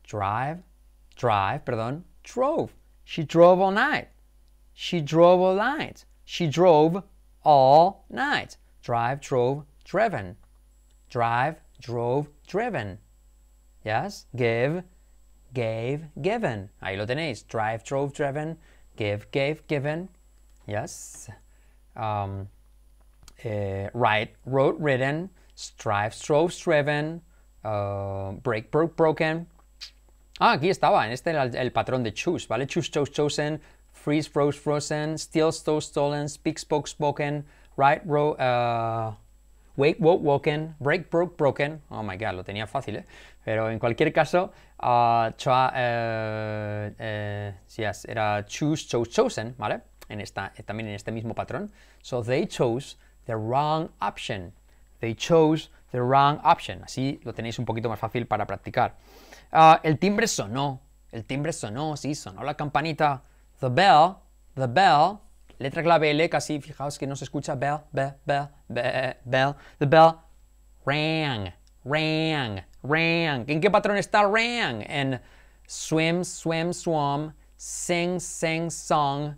drive, drive, perdón, drove. She drove all night. She drove all night. She drove all night. Drive, drove, driven. Drive, drove, driven. Yes? Give, gave, given. Ahí lo tenéis. Drive, drove, driven. Give, gave, given. Yes. Um, eh, ridden. wrote, Strive, strove, striven. Uh, break, broke, broken. Ah, aquí estaba. En este era el, el patrón de choose, ¿vale? Choose, chose, chosen. Freeze, froze, frozen. Steal, stole, stolen. Speak, spoke, spoken. Right, rode. uh, Wake, woke, woken, break, broke, broken. Oh my god, lo tenía fácil, ¿eh? Pero en cualquier caso, ah, eh, eh, era choose, chose, chosen, ¿vale? En esta, eh, también en este mismo patrón. So they chose the wrong option. They chose the wrong option. Así lo tenéis un poquito más fácil para practicar. Ah, el timbre sonó. El timbre sonó, sí, sonó la campanita. The bell, the bell Letra clave L casi, fijaos que no se escucha bell, bell, bell, bell, bell. The bell rang, rang, rang. ¿En qué patrón está rang? En swim, swim, swam, sing, sing, song,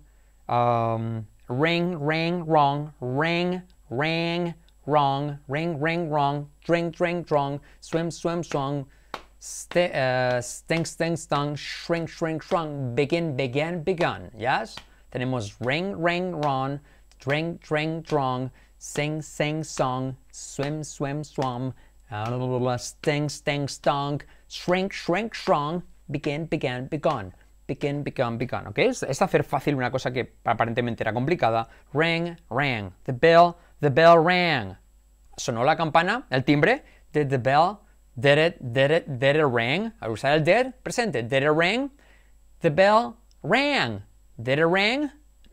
um, ring, ring, wrong, ring, rang, wrong, ring, ring, wrong, drink, drink, drunk, swim, swim, swung, st uh, eh, stink, stink, stung, shrink, shrink, shrunk, begin, began, begun. Yes? Tenemos ring, ring, ron, drink, drink, drong, sing, sing, song, swim, swim, swam, sting, sting, stong shrink, shrink, shrunk, begin, began, begun. Begin, begun, begun. ¿Ok? Es, hacer fácil una cosa que aparentemente era complicada. Ring, rang. The bell, the bell rang. Sonó la campana, el timbre. Did the bell, did it, did it, did it rang. Al usar el did, presente. Did it ring? The bell rang de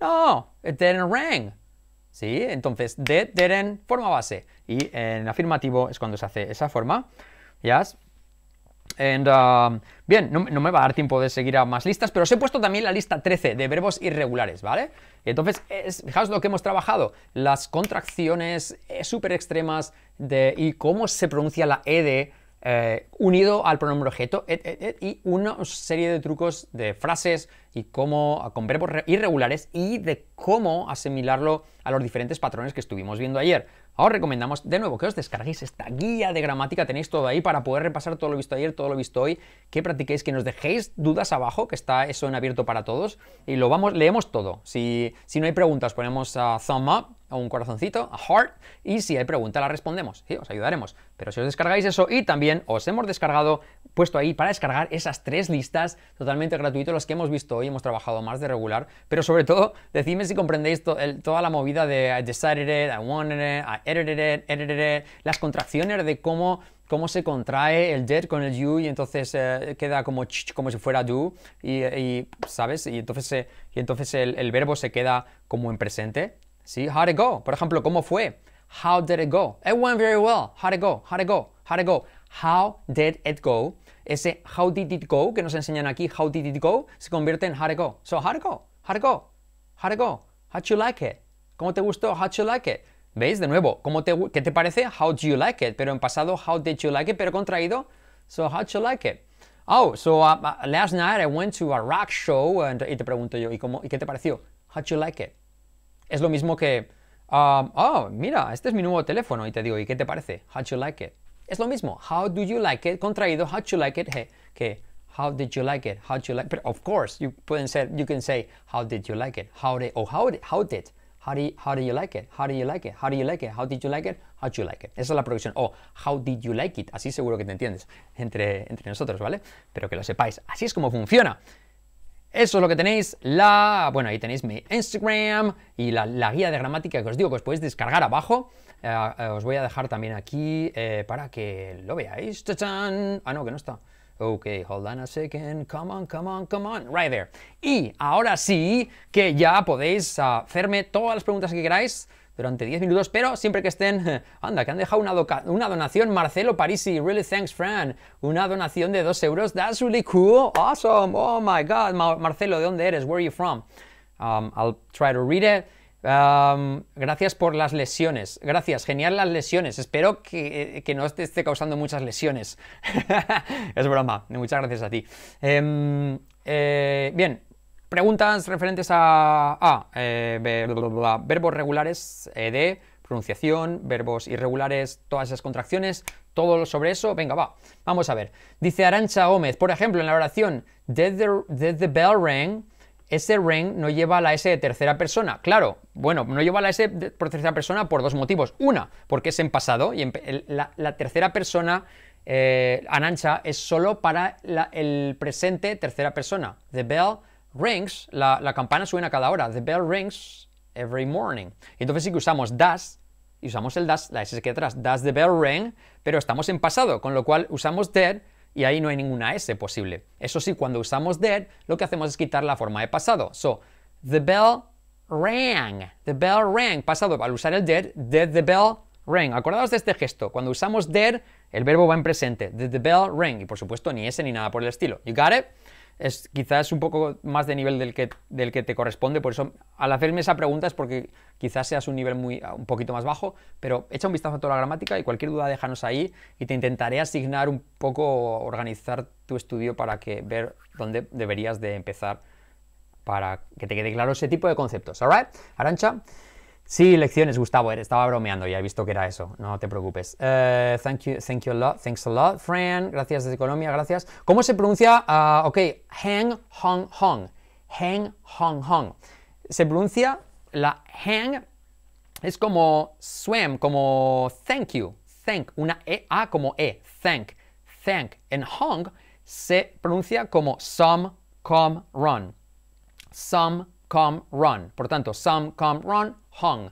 No, it didn't ¿Sí? Entonces, de didn't, forma base. Y en afirmativo es cuando se hace esa forma. ¿ya? And, um, bien, no, me va a dar tiempo de seguir a más listas, pero os he puesto también la lista 13 de verbos irregulares, ¿vale? Entonces, fijaos lo que hemos trabajado, las contracciones eh, súper extremas de, y cómo se pronuncia la e de eh, unido al pronombre objeto y una serie de trucos de frases y cómo con verbos irregulares y de cómo asimilarlo a los diferentes patrones que estuvimos viendo ayer. Ahora os recomendamos de nuevo que os descarguéis esta guía de gramática, tenéis todo ahí para poder repasar todo lo visto ayer, todo lo visto hoy, que practiquéis, que nos dejéis dudas abajo, que está eso en abierto para todos, y lo vamos, leemos todo. Si, si no hay preguntas, ponemos a thumb up, o un corazoncito, a heart, y si hay pregunta la respondemos, y os ayudaremos. Pero si os descargáis eso y también os hemos descargado puesto ahí para descargar esas tres listas totalmente gratuitas, las que hemos visto hoy, hemos trabajado más de regular, pero sobre todo, decidme si comprendéis toda la movida de I decided it, I wanted it, I edited it, edited it, las contracciones de cómo cómo se contrae el did con el you y entonces eh, queda como ch, como si fuera do y, sabes y entonces eh, y entonces el, verbo se queda como en presente sí how did it go por ejemplo cómo fue how did it go it went very well how did it go how did it go how did it go how did it go ese how did it go que nos enseñan aquí, how did it go, se convierte en how it go. So how it go, how it go, how it go, how you like it, cómo te gustó, how you like it. ¿Veis? De nuevo, ¿cómo te, ¿qué te parece? How do you like it? Pero en pasado, how did you like it? Pero contraído, so how you like it. Oh, so uh, uh, last night I went to a rock show and, y te pregunto yo, ¿y, cómo, ¿y qué te pareció? How you like it? Es lo mismo que, um, oh, mira, este es mi nuevo teléfono y te digo, ¿y qué te parece? How you like it? Es lo mismo. How do you like it? Contraído, how'd you like it? Hey, que how did you like it? how How'd you like it? But of course, you pueden ser, you can say, how did you like it? How did, Oh, how did, how did? How do, you, how do you like it? How do you like it? How do you like it? How did you like it? How do you like it? Esa es la producción. O oh, how did you like it? Así seguro que te entiendes entre, entre nosotros, ¿vale? Pero que lo sepáis. Así es como funciona. Eso es lo que tenéis, la, bueno, ahí tenéis mi Instagram y la, la guía de gramática que os digo que os podéis descargar abajo. Eh, eh, os voy a dejar también aquí eh, para que lo veáis. Ah, no, que no está. Ok, hold on a second. Come on, come on, come on. Right there. Y ahora sí que ya podéis hacerme todas las preguntas que queráis durante 10 minutos, pero siempre que estén... [laughs] Anda, que han dejado una, donación, Marcelo Parisi, really thanks friend. una donación de 2 euros, that's really cool, awesome, oh my god, Marcelo, ¿de dónde eres? Where are you from? Um, I'll try to read it gracias por las lesiones. Gracias, genial las lesiones. Espero que, eh, no te esté causando muchas lesiones. [laughs] es broma, muchas gracias a ti. Em, eh, bien, preguntas referentes a, eh, verbos regulares de pronunciación, verbos irregulares, todas esas contracciones, todo sobre eso. Venga, va, vamos a ver. Dice Arancha Gómez, por ejemplo, en la oración, Did the, the bell rang ese ring no lleva la S de tercera persona. Claro, bueno, no lleva la S de, tercera persona por dos motivos. Una, porque es en pasado y la, tercera persona eh, Anancha es solo para el presente tercera persona. The bell rings, la, campana suena cada hora. The bell rings every morning. entonces sí que usamos das y usamos el das, la S que atrás. Does the bell ring, pero estamos en pasado, con lo cual usamos dead y ahí no hay ninguna S posible. Eso sí, cuando usamos dead, lo que hacemos es quitar la forma de pasado. So, the bell rang. The bell rang. Pasado, al usar el dead, dead the bell rang. Acordaos de este gesto. Cuando usamos dead, el verbo va en presente. Did the bell rang. Y por supuesto, ni S ni nada por el estilo. You got it? es quizás un poco más de nivel del que, del que te corresponde. Por eso, al hacerme esa pregunta es porque quizás seas un nivel muy, un poquito más bajo, pero echa un vistazo a toda la gramática y cualquier duda déjanos ahí y te intentaré asignar un poco, organizar tu estudio para que ver dónde deberías de empezar para que te quede claro ese tipo de conceptos. ¿Alright? Arancha. Sí, lecciones, Gustavo, estaba bromeando, ya he visto que era eso, no te preocupes. Eh, thank you, thank you a lot, thanks a lot, Fran, gracias desde economía. gracias. ¿Cómo se pronuncia? Ah, ok, Hang Hong Hong, Hang Hong Hong. Se pronuncia la Hang, es como swim, como thank you, thank, una E, A como E, thank, thank. En Hong se pronuncia como some, come, run, some, come come, run. Por tanto, some, come, run, hung.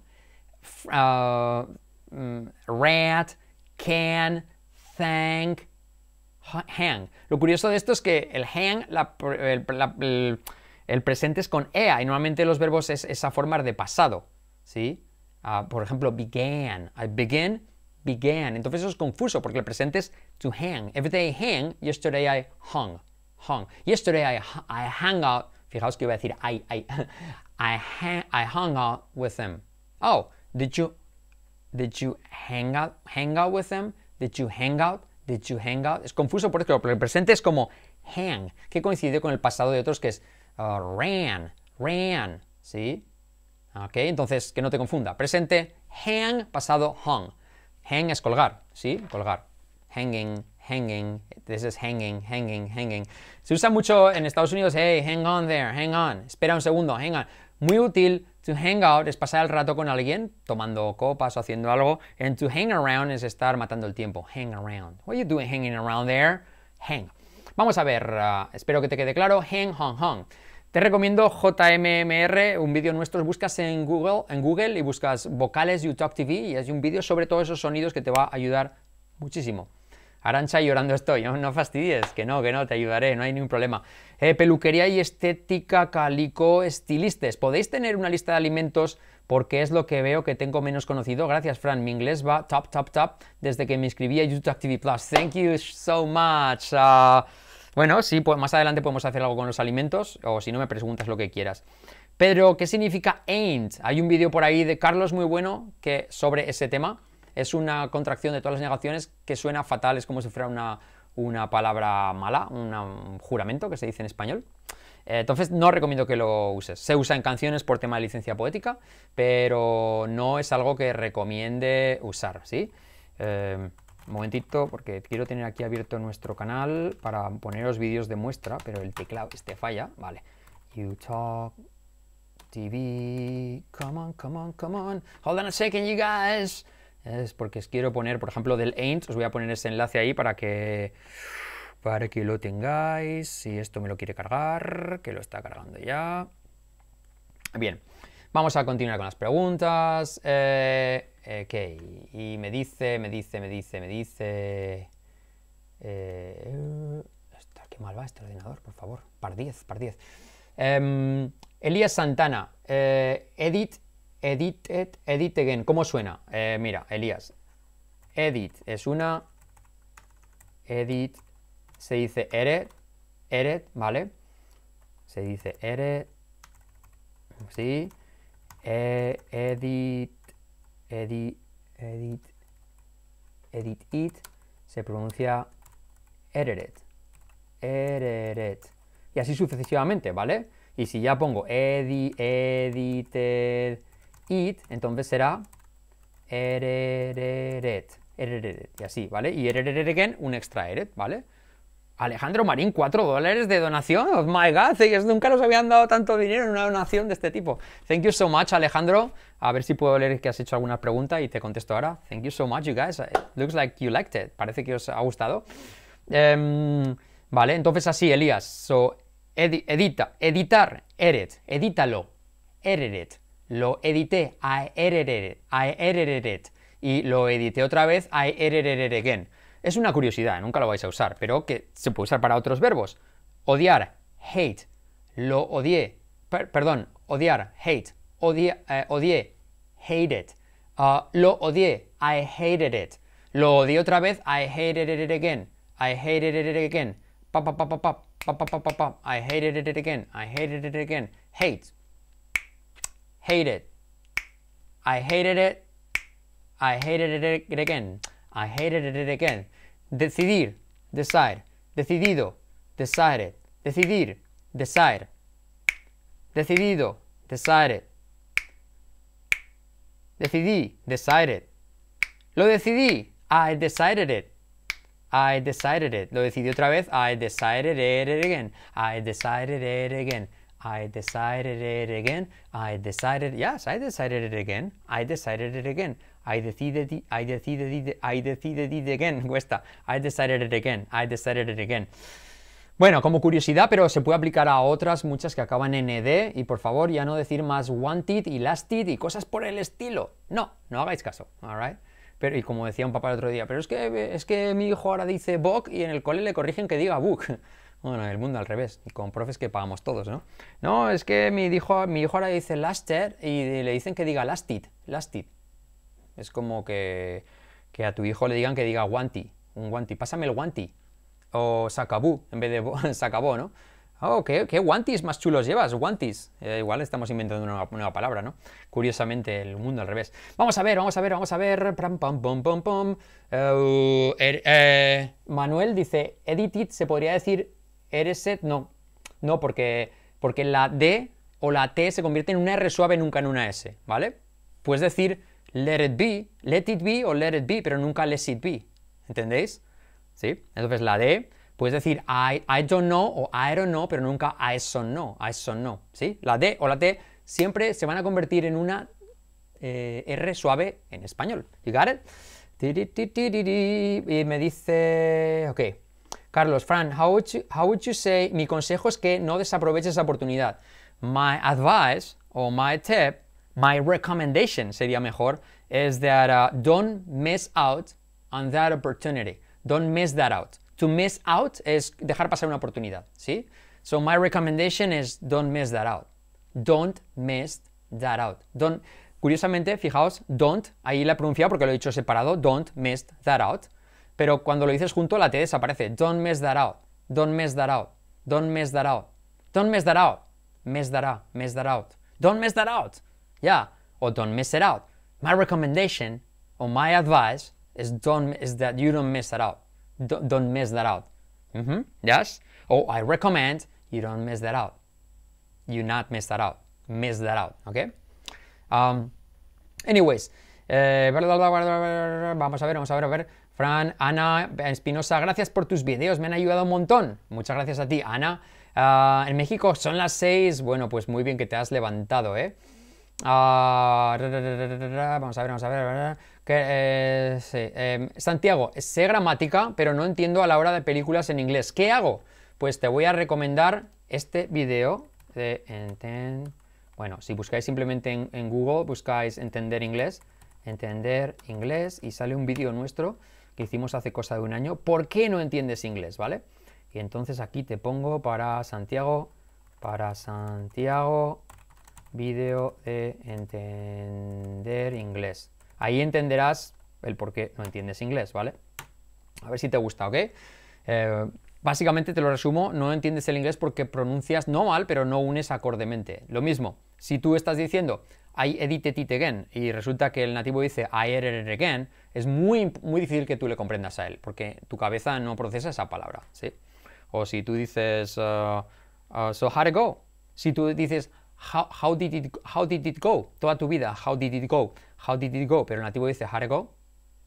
Uh, mm, rat, can, thank, hang. Lo curioso de esto es que el hang, el, presente es con ea y normalmente los verbos es esa forma de pasado, ¿sí? Ah, por ejemplo, began, I begin, began. Entonces eso es confuso porque el presente es to hang. Every day I hang, yesterday I hung, hung. Yesterday I, I out Fijaos que iba a decir [laughs] I, I, I hung out with them. Oh, did you, did you hang out, with them? Did you hang out? Did you hang out? Es confuso porque el presente es como hang, que coincide con el pasado de otros que es uh, ran, ran, ¿sí? ¿Ok? Entonces, que no te confunda. Presente, hang, pasado, hung. Hang es colgar, ¿sí? Colgar. Hanging, hanging, this is hanging, hanging, hanging. Se usa mucho en Estados Unidos, hey, hang on there, hang on, espera un segundo, hang on. Muy útil, to hang out es pasar el rato con alguien, tomando copas o haciendo algo, and to hang around es estar matando el tiempo, hang around. What are you doing hanging around there? Hang. Vamos a ver, uh, espero que te quede claro, hang, hang, hang. Te recomiendo JMMR, un vídeo nuestro, buscas en Google, en Google y buscas vocales YouTube TV y hay un vídeo sobre todos esos sonidos que te va a ayudar muchísimo. Arancha llorando estoy, no, fastidies, que no, que no, te ayudaré, no hay ningún problema. Eh, peluquería y estética calico estilistes. ¿Podéis tener una lista de alimentos? Porque es lo que veo que tengo menos conocido. Gracias, Fran. Mi inglés va top, top, top desde que me inscribí a YouTube Activity Plus. Thank you so much. Ah, bueno, sí, pues, más adelante podemos hacer algo con los alimentos, o si no, me preguntas lo que quieras. Pero ¿qué significa ain't? Hay un vídeo por ahí de Carlos muy bueno que, sobre ese tema es una contracción de todas las negaciones que suena fatal, es como si fuera una, una palabra mala, un um, juramento que se dice en español. Eh, entonces no recomiendo que lo uses. Se usa en canciones por tema de licencia poética, pero no es algo que recomiende usar, ¿sí? Eh, momentito, porque quiero tener aquí abierto nuestro canal para poneros vídeos de muestra, pero el teclado este falla, vale. You talk TV, come on, come on, come on, hold on a second you guys. Es porque os quiero poner, por ejemplo, del Ains, os voy a poner ese enlace ahí para que, para que lo tengáis. Si esto me lo quiere cargar, que lo está cargando ya. Bien, vamos a continuar con las preguntas. Eh, eh, ok, y me dice, me dice, me dice, me dice... Eh, qué mal va este ordenador, por favor. Par 10, par 10. Em, Elías Santana, edit Edit, edit again. ¿Cómo suena? Eh, mira, Elías. Edit es una. Edit se dice eret, eret, ¿vale? Se dice eret, sí. E, edit, edit, edit, edit it se pronuncia eret, eret, Y así sucesivamente, ¿vale? Y si ya pongo edit, edited, it, entonces será ereret, ereret, y así, ¿vale? Y ereret again, un extra eret, ¿vale? Alejandro Marín, 4 dólares de donación. Oh my god, nunca nos habían dado tanto dinero en una donación de este tipo. Thank you so much, Alejandro. A ver si puedo leer que has hecho alguna pregunta y te contesto ahora. Thank you so much, you guys. looks like you liked it. Parece que os ha gustado. Em, vale, entonces así, Elías. So, edita, editar, ered. edítalo, edit lo edité, I edited, I edited it, y lo edité otra vez, I edited it again. Es una curiosidad, nunca lo vais a usar, pero que se puede usar para otros verbos. Odiar, hate, lo odié, perdón, odiar, hate, odie, odié, hated, lo odié, I hated it, lo odié otra vez, I hated it again, I hated it again, pa pa pa pa pa, pa pa pa pa, I hated it again, I hated it again, hate. hate it. I hated it. I hated it again. I hated it again. Decidir, decide. Decidido, decided. Decidir, decide. Decidido, decided. Decidí, decided. Lo decidí. I decided it. I decided it. Lo decidí otra vez. I decided it again. I decided it again. I decided it again. I decided, yes, I decided it again. I decided it again. I decided, it, I decided, it, I decided it again. [laughs] Cuesta. I decided it again. I decided it again. Bueno, como curiosidad, pero se puede aplicar a otras, muchas que acaban en ed, y por favor ya no decir más wanted y lasted y cosas por el estilo. No, no hagáis caso, right. Pero, y como decía un papá el otro día, pero es que, es que mi hijo ahora dice book y en el cole le corrigen que diga book. Bueno, el mundo al revés, y con profes que pagamos todos, ¿no? No, es que mi hijo, mi hijo ahora dice Laster y le dicen que diga Lastit, Lastit. Es como que, que a tu hijo le digan que diga Guanti, un Guanti, pásame el Guanti. O Sacabú, en vez de [laughs] Sacabó, ¿no? Oh, ¿qué, ¿qué, guantis más chulos llevas, guantis. Eh, igual estamos inventando una nueva palabra, ¿no? Curiosamente, el mundo al revés. Vamos a ver, vamos a ver, vamos a ver. Pam, pam, pam, pam. Eh, eh, Manuel dice, edited se podría decir ¿Eres No, no, porque, porque la D o la T se convierte en una R suave, nunca en una S, ¿vale? Puedes decir let it be, let it be o let it be, pero nunca let it be, ¿entendéis? ¿Sí? Entonces la D, puedes decir I, don't know o I don't know, pero nunca I don't no, I don't no, ¿sí? La D o la T siempre se van a convertir en una eh, R suave en español. You got it? Y me dice, ok, Carlos, Fran, how would, you, say, mi consejo es que no desaproveches esa oportunidad. My advice o my tip, my recommendation sería mejor, is that don't miss out on that opportunity. Don't miss that out. To miss out es dejar pasar una oportunidad, ¿sí? So my recommendation is don't miss that out. Don't miss that out. curiosamente, fijaos, don't, ahí la he pronunciado porque lo he dicho separado, don't miss that out pero cuando lo dices junto la T desaparece. Don't miss that out, don't miss that out, don't miss that out, don't miss that out, Miss that out, that out, don't miss that out, yeah. o don't miss it out. My recommendation or my advice is, don't, is that you don't miss that out, don't, don't mess that out. Mm -hmm. Yes? O I recommend you don't miss that out. You not miss that out. Miss that out, okay? Um, anyways, eh, vamos a ver, vamos a ver, a ver. Fran, Ana Espinosa, gracias por tus videos, me han ayudado un montón. Muchas gracias a ti, Ana. Ah, en México son las 6, bueno, pues muy bien que te has levantado, ¿eh? Ah, vamos a ver, vamos a ver. Eh, em, Santiago, sé gramática, pero no entiendo a la hora de películas en inglés. ¿Qué hago? Pues te voy a recomendar este video de Bueno, si buscáis simplemente en Google, buscáis entender inglés, entender inglés y sale un vídeo nuestro que hicimos hace cosa de un año, ¿por qué no entiendes inglés? ¿Vale? Y entonces aquí te pongo para Santiago, para Santiago, vídeo de entender inglés. Ahí entenderás el por qué no entiendes inglés, ¿vale? A ver si te gusta, ¿ok? Eh, básicamente te lo resumo, no entiendes el inglés porque pronuncias no mal, pero no unes acordemente. Lo mismo, si tú estás diciendo, I edited again, y resulta que el nativo dice I edited again, es muy, muy difícil que tú le comprendas a él, porque tu cabeza no procesa esa palabra, O si tú dices, uh, uh, so how go? Si tú dices, how, did it, how did it go? Toda tu vida, how did it go? How did it go? Pero el nativo dice, how go?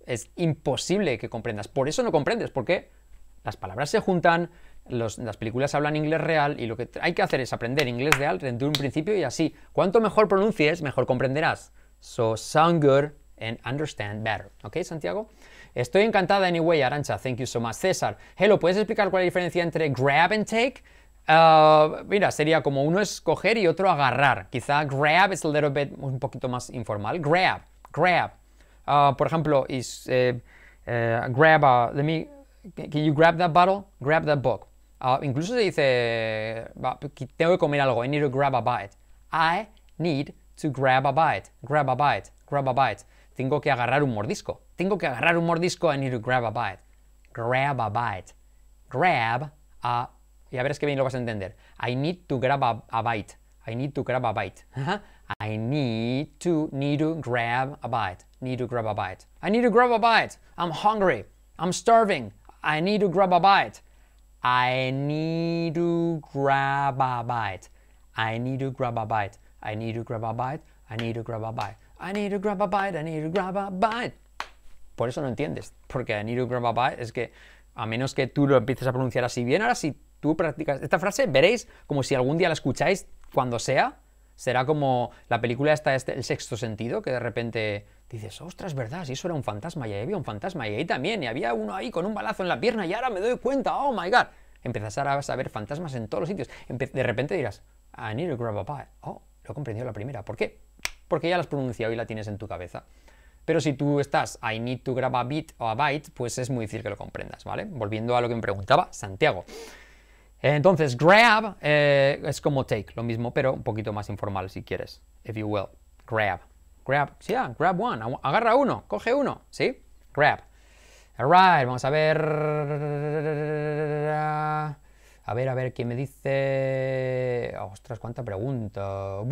Es imposible que comprendas. Por eso no comprendes, porque las palabras se juntan, las películas hablan inglés real y lo que hay que hacer es aprender inglés real desde un principio y así. Cuanto mejor pronuncies, mejor comprenderás. So sound good and understand better. ¿Ok, Santiago? Estoy encantada, anyway, Arancha. Thank you so much. César, hello, ¿puedes explicar cuál es la diferencia entre grab and take? Uh, mira, sería como uno es coger y otro agarrar. Quizá grab es un poquito más informal. Grab, grab. Uh, por ejemplo, is, eh, eh, grab, a, let me, can you grab that bottle? Grab that book incluso se dice, tengo que comer algo, I need to grab a bite. I need to grab a bite, grab a bite, grab a bite. Tengo que agarrar un mordisco, tengo que agarrar un mordisco, I need to grab a bite. Grab a bite, grab a... Ya verás que bien lo vas a entender. I need to grab a, a bite, I need to grab a bite. I need to, need to grab a bite, need to grab a bite. I need to grab a bite, I'm hungry, I'm starving, I need to grab a bite. I need to grab a bite. I need to grab a bite. I need to grab a bite. I need to grab a bite. I need to grab a bite. I need to grab a bite. Por eso no entiendes. Porque I need to grab a bite es que a menos que tú lo empieces a pronunciar así bien, ahora si tú practicas esta frase, veréis como si algún día la escucháis cuando sea, Será como la película está este, El Sexto Sentido, que de repente dices, ostras, verdad, si eso era un fantasma, y ahí había un fantasma, y ahí también, y había uno ahí con un balazo en la pierna, y ahora me doy cuenta, oh my god. Empezas ahora a ver fantasmas en todos los sitios. de repente dirás, I need to grab a bite. Oh, lo he comprendido la primera. ¿Por qué? Porque ya las has pronunciado y la tienes en tu cabeza. Pero si tú estás, I need to grab a bit o a bite, pues es muy difícil que lo comprendas, ¿vale? Volviendo a lo que me preguntaba Santiago. Entonces, grab eh, es como take, lo mismo, pero un poquito más informal si quieres, if you will. Grab. Grab, sí, ah, grab one. Agarra uno, coge uno, ¿sí? Grab. Alright, vamos a ver. A ver, a ver, ¿quién me dice? Ostras, cuánta pregunta.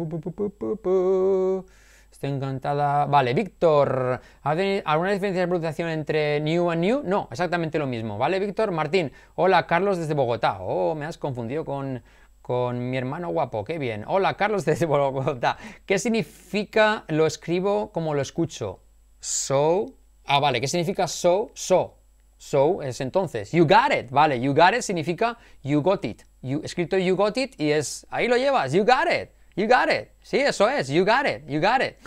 Estoy encantada. Vale, Víctor. ¿Alguna diferencia de pronunciación entre new and new? No, exactamente lo mismo. Vale, Víctor. Martín. Hola, Carlos desde Bogotá. Oh, me has confundido con, mi hermano guapo. Qué bien. Hola, Carlos [laughs] desde Bogotá. ¿Qué significa lo escribo como lo escucho? So. Ah, vale. ¿Qué significa so? So. So es entonces. You got it. Vale, you got it significa you got it. You, escrito you got it y es ahí lo llevas. You got it. You got it. Sí, eso es. You got it. You got it.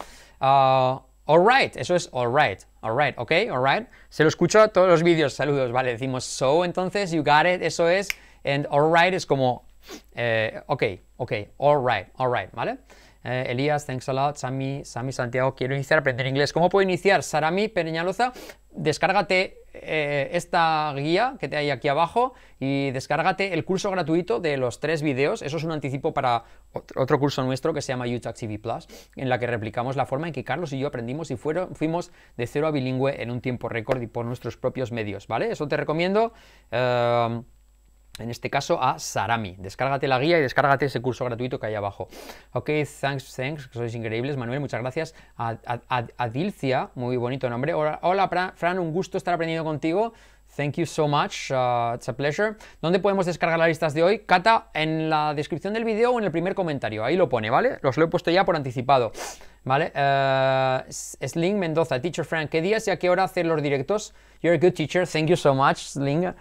Uh, all right, Eso es right, Alright, ¿ok? right. Se lo escucho a todos los vídeos. Saludos, ¿vale? Decimos so, entonces, you got it. Eso es. And right es como, eh, ok, ok, all right, ¿vale? Eh, Elías, thanks a lot, Sami, Sami Santiago, quiero iniciar a aprender inglés. ¿Cómo puedo iniciar? Sarami Pereñaloza, descárgate eh, esta guía que te hay aquí abajo y descárgate el curso gratuito de los tres videos. Eso es un anticipo para otro curso nuestro que se llama YouTube TV Plus, en la que replicamos la forma en que Carlos y yo aprendimos y fuimos de cero a bilingüe en un tiempo récord y por nuestros propios medios, ¿vale? Eso te recomiendo. Eh, en este caso a Sarami. Descárgate la guía y descárgate ese curso gratuito que hay abajo. Ok, thanks, thanks, sois increíbles. Manuel, muchas gracias. A Dilcia, muy bonito nombre. Hola, Fran, un gusto estar aprendiendo contigo. Thank you so much, uh, it's a pleasure. ¿Dónde podemos descargar las listas de hoy? Cata, en la descripción del video o en el primer comentario, ahí lo pone, ¿vale? Los lo he puesto ya por anticipado. ¿Vale? Eh, Sling Mendoza, Teacher Frank, ¿qué días y a qué hora hacer los directos? You're a good teacher, thank you so much, Sling.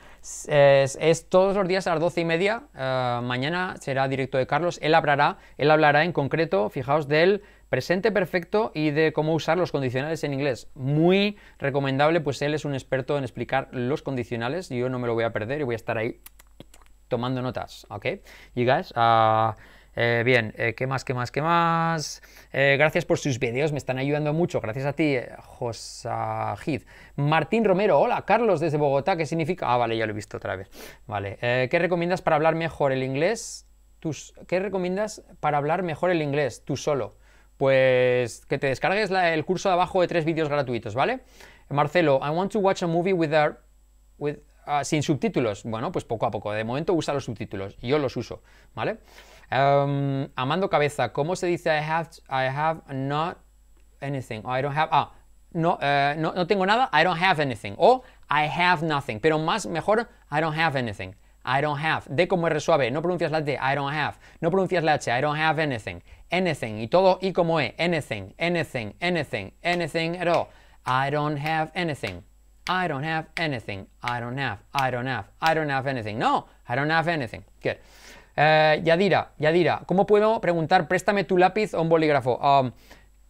Es, todos los días a las doce y media. Eh, mañana será directo de Carlos. Él hablará, él hablará en concreto, fijaos, del presente perfecto y de cómo usar los condicionales en inglés. Muy recomendable, pues él es un experto en explicar los condicionales. Yo no me lo voy a perder y voy a estar ahí tomando notas, ¿ok? You guys, ah, eh, bien, eh, ¿qué más, qué más, qué más? Eh, gracias por sus vídeos, me están ayudando mucho. Gracias a ti, Josajid. Martín Romero, hola, Carlos desde Bogotá, ¿qué significa? Ah, vale, ya lo he visto otra vez. Vale, ¿qué recomiendas para hablar mejor el inglés? Tus, ¿Qué recomiendas para hablar mejor el inglés tú solo? Pues que te descargues el curso de abajo de tres vídeos gratuitos, ¿vale? Marcelo, I want to watch a movie without... Ah, sin subtítulos. Bueno, pues poco a poco. De momento usa los subtítulos. Yo los uso, ¿vale? Amando Cabeza, ¿cómo se dice I have, I have not anything? I don't have. Ah, no, no, tengo nada, I don't have anything. O I have nothing. Pero más mejor, I don't have anything. I don't have. D como R suave, no pronuncias la D, I don't have. No pronuncias la H, I don't have anything. Anything. Y todo I como E, anything, anything, anything, anything at all. I don't have anything. I don't have anything. I don't have, I don't have, I don't have anything. No, I don't have anything. Good. Eh, Yadira, Yadira, ¿cómo puedo preguntar préstame tu lápiz o un bolígrafo? Um,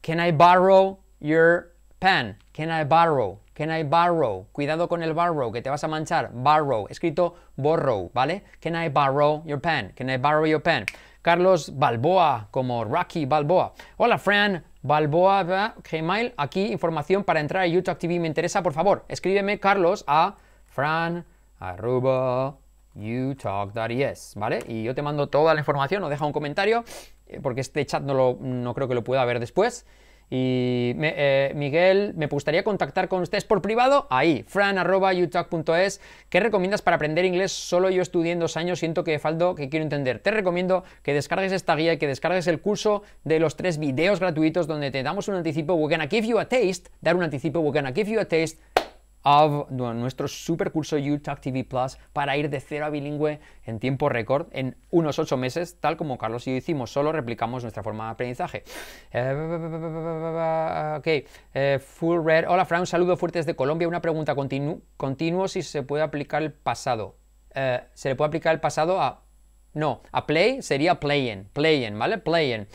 can I borrow your pen? Can I borrow? Can I borrow? Cuidado con el borrow, que te vas a manchar. Borrow, escrito borrow, ¿vale? Can I borrow your pen? Can I borrow your pen? Carlos Balboa, como Rocky Balboa. Hola, Fran Balboa, Gmail. Aquí información para entrar a YouTube TV me interesa, por favor. Escríbeme, Carlos, a fran arroba youtalk.es, ¿vale? Y yo te mando toda la información o deja un comentario, eh, porque este chat no, lo, no creo que lo pueda ver después. Y eh, Miguel, me gustaría contactar con ustedes por privado. Ahí, fran.utalk.es. ¿Qué recomiendas para aprender inglés? Solo yo estudié en dos años, siento que faldo, que quiero entender. Te recomiendo que descargues esta guía y que descargues el curso de los tres videos gratuitos donde te damos un anticipo. We're gonna give you a taste, dar un anticipo. We're gonna give you a taste of nuestro super curso UTAC TV Plus para ir de cero a bilingüe en tiempo récord en unos ocho meses, tal como Carlos y yo hicimos, solo replicamos nuestra forma de aprendizaje. Eh, eh, full Red. Hola Fran, un saludo fuerte desde Colombia. Una pregunta continua, continuo si se puede aplicar el pasado. Eh, ¿Se le puede aplicar el pasado a... No, a play sería playing, playing, ¿vale? Playing.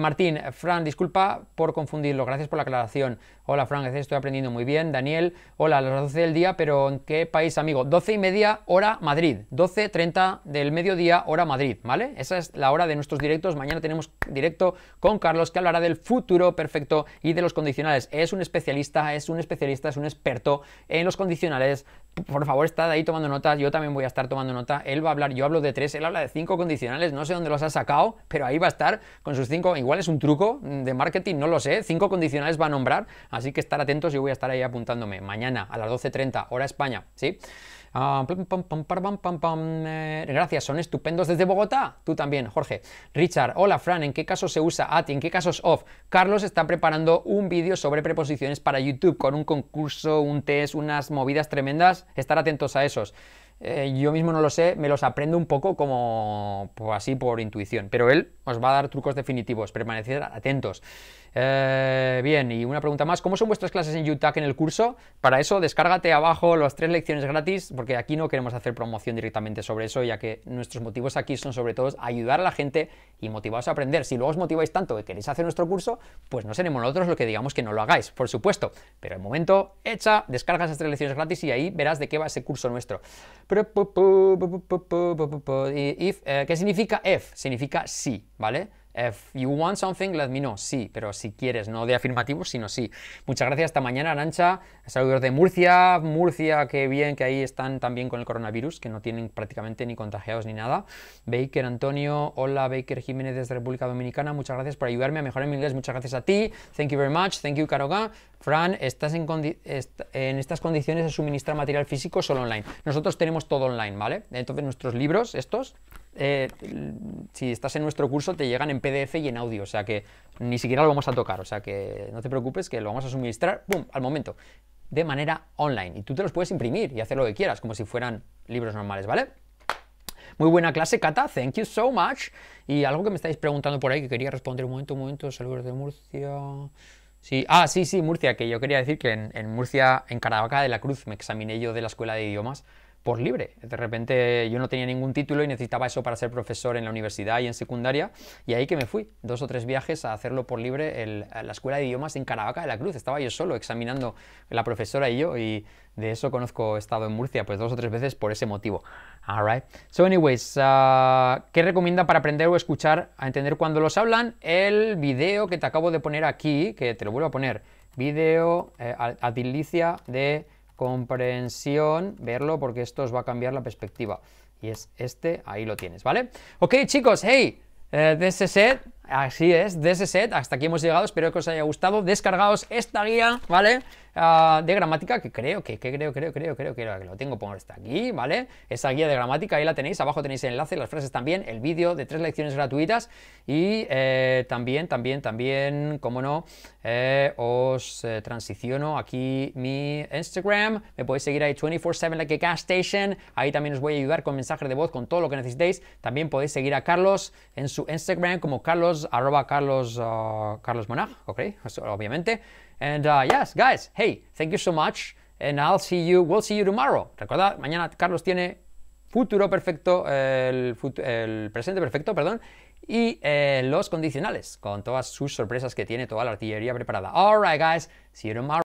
Martín, Fran, disculpa por confundirlo, gracias por la aclaración. Hola, Frank, estoy aprendiendo muy bien. Daniel, hola, a las 12 del día, pero ¿en qué país, amigo? 12 y media, hora Madrid. 12.30 del mediodía, hora Madrid, ¿vale? Esa es la hora de nuestros directos. Mañana tenemos directo con Carlos, que hablará del futuro perfecto y de los condicionales. Es un especialista, es un especialista, es un experto en los condicionales. Por favor, está ahí tomando notas. Yo también voy a estar tomando nota. Él va a hablar, yo hablo de tres, él habla de cinco condicionales. No sé dónde los ha sacado, pero ahí va a estar con sus cinco. Igual es un truco de marketing, no lo sé. Cinco condicionales va a nombrar. Así que estar atentos, yo voy a estar ahí apuntándome mañana a las 12.30, hora España, ¿sí? Ah, eh, gracias, son estupendos desde Bogotá. Tú también, Jorge. Richard, hola Fran, ¿en qué caso se usa ATI? en qué casos off? Carlos está preparando un vídeo sobre preposiciones para YouTube con un concurso, un test, unas movidas tremendas. Estar atentos a esos. Eh, yo mismo no lo sé, me los aprendo un poco como pues, así por intuición, pero él os va a dar trucos definitivos, permanecer atentos. Eh, bien, y una pregunta más. ¿Cómo son vuestras clases en UTAC en el curso? Para eso, descárgate abajo las tres lecciones gratis, porque aquí no queremos hacer promoción directamente sobre eso, ya que nuestros motivos aquí son sobre todo ayudar a la gente y motivaros a aprender. Si luego os motiváis tanto que queréis hacer nuestro curso, pues no seremos nosotros los que digamos que no lo hagáis, por supuesto. Pero de momento, echa descarga esas tres lecciones gratis y ahí verás de qué va ese curso nuestro. ¿Qué significa f Significa sí, ¿vale? If you want something, let me know. Sí, pero si quieres, no de afirmativo, sino sí. Muchas gracias. Hasta mañana, Arancha. Saludos de Murcia. Murcia, qué bien que ahí están también con el coronavirus, que no tienen prácticamente ni contagiados ni nada. Baker Antonio. Hola, Baker Jiménez desde República Dominicana. Muchas gracias por ayudarme a mejorar mi inglés. Muchas gracias a ti. Thank you very much. Thank you, Caroga. Fran, ¿estás en estas condiciones de suministrar material físico solo online? Nosotros tenemos todo online, ¿vale? Entonces, nuestros libros, estos eh, si estás en nuestro curso, te llegan en PDF y en audio, o sea que ni siquiera lo vamos a tocar, o sea que no te preocupes, que lo vamos a suministrar, ¡pum!, al momento, de manera online. Y tú te los puedes imprimir y hacer lo que quieras, como si fueran libros normales, ¿vale? Muy buena clase, Cata, thank you so much. Y algo que me estáis preguntando por ahí, que quería responder un momento, un momento, saludos de Murcia. Sí, ah, sí, sí, Murcia, que yo quería decir que en, en Murcia, en Caravaca de la Cruz, me examiné yo de la escuela de idiomas por libre. De repente yo no tenía ningún título y necesitaba eso para ser profesor en la universidad y en secundaria, y ahí que me fui, dos o tres viajes a hacerlo por libre en la Escuela de Idiomas en Caravaca de la Cruz. Estaba yo solo examinando la profesora y yo, y de eso conozco, he estado en Murcia pues dos o tres veces por ese motivo. All right. So anyways, uh, ¿qué recomienda para aprender o escuchar a entender cuando los hablan? El video que te acabo de poner aquí, que te lo vuelvo a poner, video eh, a dilicia de comprensión, verlo, porque esto os va a cambiar la perspectiva. Y es este, ahí lo tienes, ¿vale? Ok, chicos, hey, de eh, ese set... Así es, de ese set hasta aquí hemos llegado, espero que os haya gustado. Descargaos esta guía, ¿vale? Ah, de gramática, que creo, que, que creo, creo, creo, creo, creo que lo tengo por hasta aquí, ¿vale? Esa guía de gramática, ahí la tenéis, abajo tenéis el enlace, las frases también, el vídeo de tres lecciones gratuitas y eh, también, también, también, como no, eh, os eh, transiciono aquí mi Instagram, me podéis seguir ahí 24-7 like a gas station, ahí también os voy a ayudar con mensajes de voz, con todo lo que necesitéis. También podéis seguir a Carlos en su Instagram como Carlos Carlos, arroba Carlos, uh, Carlos okay, obviamente. And uh, yes, guys, hey, thank you so much. And I'll see you, we'll see you tomorrow. Recordad, mañana Carlos tiene futuro perfecto, el, presente perfecto, perdón, y eh, los condicionales, con todas sus sorpresas que tiene toda la artillería preparada. right, guys, see you tomorrow.